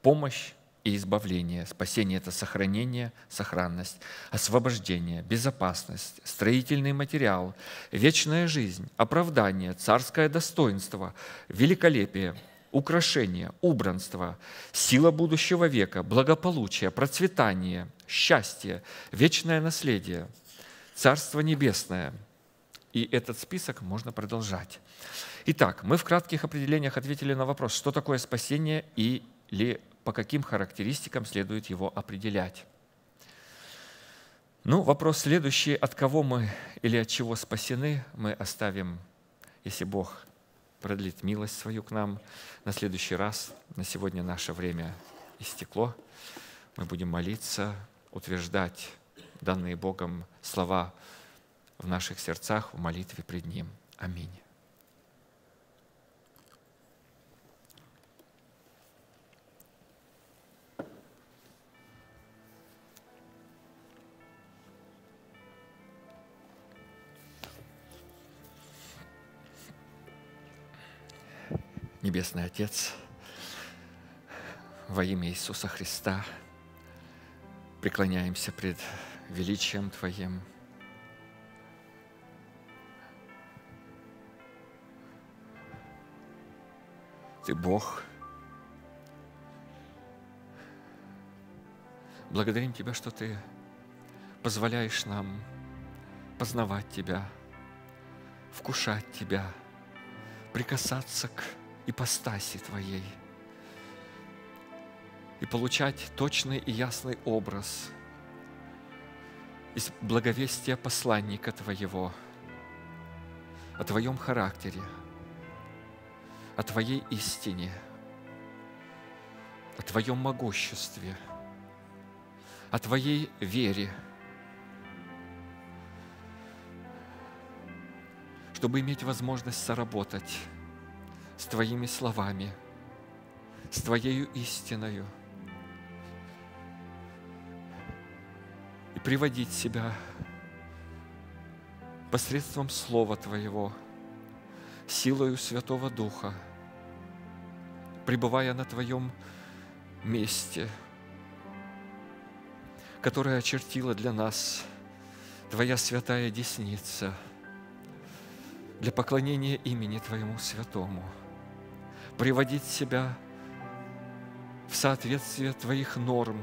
помощь и избавление. Спасение – это сохранение, сохранность, освобождение, безопасность, строительный материал, вечная жизнь, оправдание, царское достоинство, великолепие – украшение, убранство, сила будущего века, благополучие, процветание, счастье, вечное наследие, Царство Небесное. И этот список можно продолжать. Итак, мы в кратких определениях ответили на вопрос, что такое спасение или по каким характеристикам следует его определять. Ну, вопрос следующий, от кого мы или от чего спасены, мы оставим, если Бог продлит милость свою к нам на следующий раз. На сегодня наше время истекло. Мы будем молиться, утверждать данные Богом слова в наших сердцах в молитве пред Ним. Аминь. Небесный Отец, во имя Иисуса Христа преклоняемся пред величием Твоим. Ты Бог. Благодарим Тебя, что Ты позволяешь нам познавать Тебя, вкушать Тебя, прикасаться к ипостаси Твоей и получать точный и ясный образ из благовестия посланника Твоего о Твоем характере, о Твоей истине, о Твоем могуществе, о Твоей вере, чтобы иметь возможность соработать с Твоими словами, с Твоею истиною и приводить себя посредством Слова Твоего, силою Святого Духа, пребывая на Твоем месте, которое очертила для нас Твоя святая десница, для поклонения имени Твоему святому – приводить себя в соответствие Твоих норм,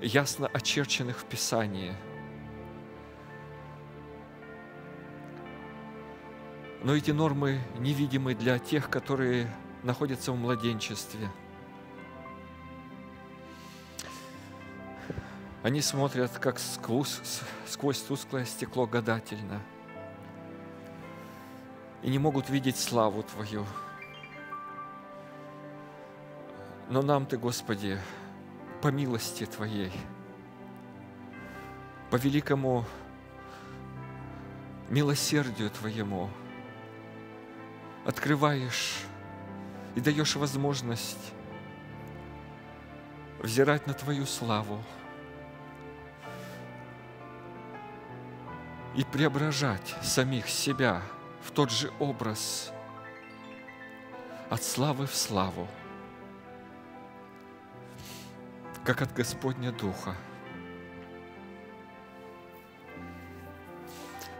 ясно очерченных в Писании. Но эти нормы невидимы для тех, которые находятся в младенчестве. Они смотрят, как сквозь, сквозь тусклое стекло гадательно, и не могут видеть славу Твою – Но нам Ты, Господи, по милости Твоей, по великому милосердию Твоему открываешь и даешь возможность взирать на Твою славу и преображать самих себя в тот же образ от славы в славу как от Господня Духа.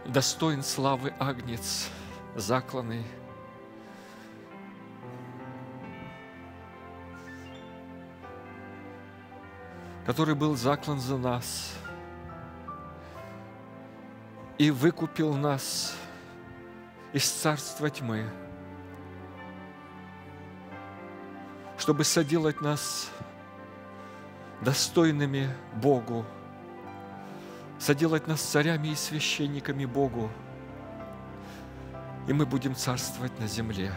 Достоин славы Агнец, закланный. который был заклан за нас и выкупил нас из царства тьмы, чтобы соделать нас достойными Богу, соделать нас царями и священниками Богу, и мы будем царствовать на земле.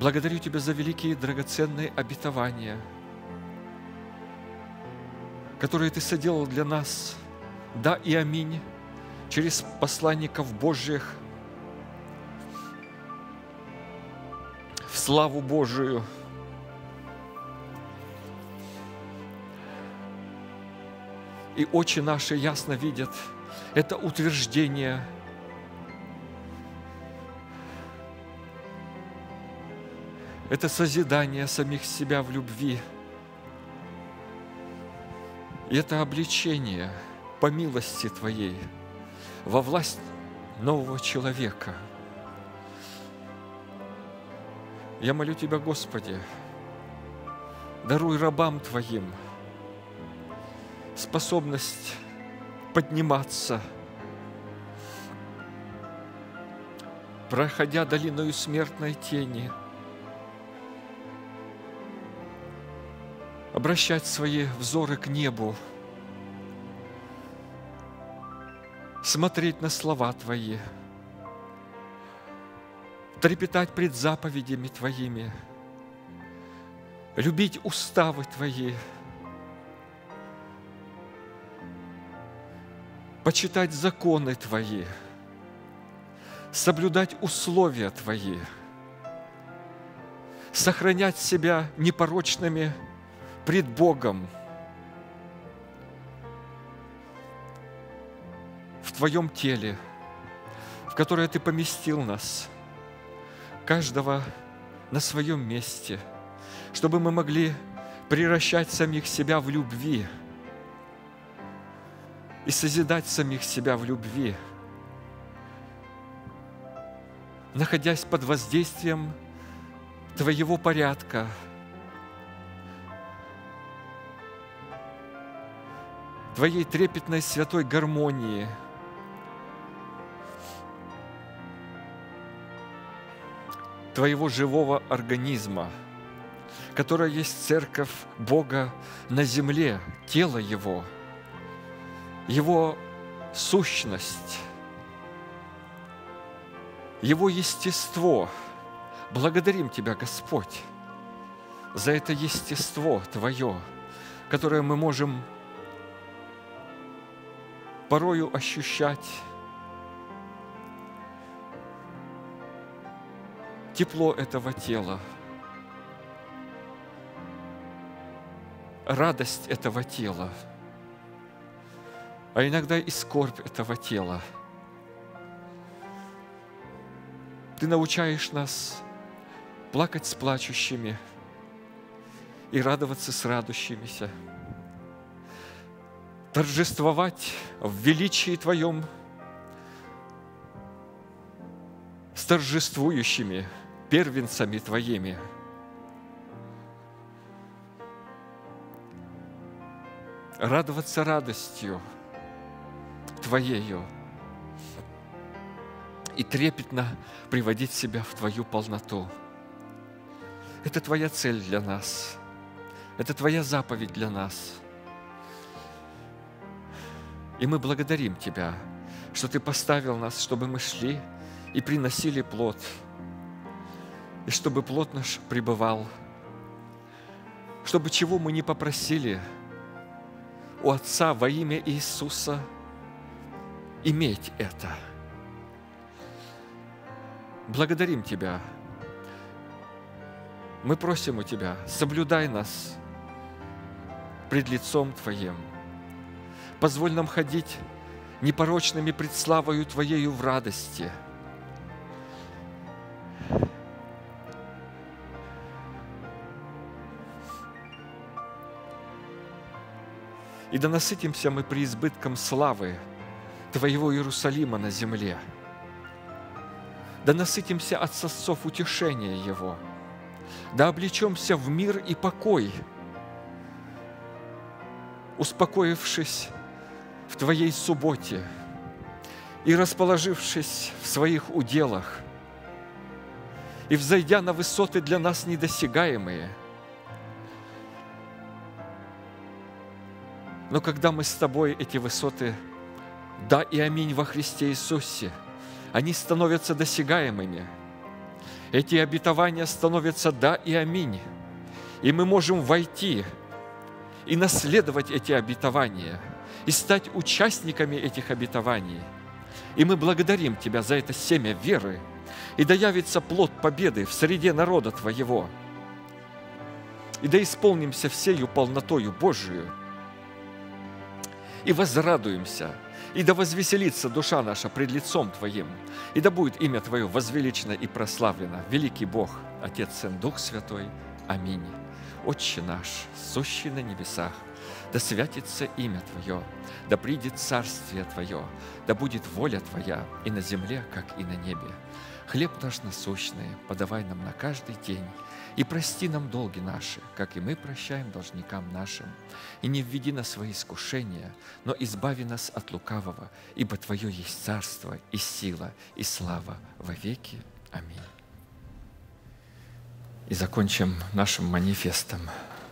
Благодарю Тебя за великие и драгоценные обетования, которые Ты соделал для нас, да и аминь, через посланников Божьих, в славу Божию – И очи наши ясно видят это утверждение. Это созидание самих себя в любви. И это обличение по милости Твоей во власть нового человека. Я молю Тебя, Господи, даруй рабам Твоим – способность подниматься. Проходя долиною смертной тени, обращать свои взоры к небу, смотреть на слова Твои, трепетать пред заповедями Твоими, любить уставы Твои – почитать законы Твои, соблюдать условия Твои, сохранять себя непорочными пред Богом в Твоем теле, в которое Ты поместил нас, каждого на своем месте, чтобы мы могли превращать самих себя в любви – и созидать самих себя в любви, находясь под воздействием Твоего порядка, Твоей трепетной святой гармонии. Твоего живого организма, которая есть церковь Бога на земле, тело Его – его сущность, его естество. Благодарим Тебя, Господь, за это естество Твое, которое мы можем порою ощущать, тепло этого тела, радость этого тела – а иногда и скорбь этого тела. Ты научаешь нас плакать с плачущими и радоваться с радующимися, торжествовать в величии Твоем с торжествующими первенцами Твоими – радоваться радостью – Твоею и трепетно приводить себя в Твою полноту. Это Твоя цель для нас. Это Твоя заповедь для нас. И мы благодарим Тебя, что Ты поставил нас, чтобы мы шли и приносили плод, и чтобы плод наш пребывал, чтобы чего мы не попросили у Отца во имя Иисуса – иметь это. Благодарим Тебя. Мы просим у Тебя, соблюдай нас пред лицом Твоим. Позволь нам ходить непорочными пред славою Твоею в радости. И да насытимся мы при избытком славы, Твоего Иерусалима на земле. Да насытимся от сосцов утешения Его. Да облечемся в мир и покой, успокоившись в Твоей субботе и расположившись в своих уделах, и взойдя на высоты для нас недосягаемые – Но когда мы с тобой эти высоты да и аминь во Христе Иисусе. Они становятся досягаемыми. Эти обетования становятся да и аминь. И мы можем войти и наследовать эти обетования, и стать участниками этих обетований. И мы благодарим Тебя за это семя веры, и да явится плод победы в среде народа Твоего. И да исполнимся всею полнотою Божию, и возрадуемся – и да возвеселится душа наша пред лицом Твоим, и да будет имя Твое возвеличено и прославлено, великий Бог, Отец, Сын, Дух Святой. Аминь. Отче наш, сущий на небесах, да святится имя Твое, да придет царствие Твое, да будет воля Твоя и на земле, как и на небе. Хлеб наш насущный подавай нам на каждый день, и прости нам долги наши, как и мы прощаем должникам нашим. И не введи нас в свои искушения, но избави нас от лукавого, ибо Твое есть царство и сила и слава во веки. Аминь. И закончим нашим манифестом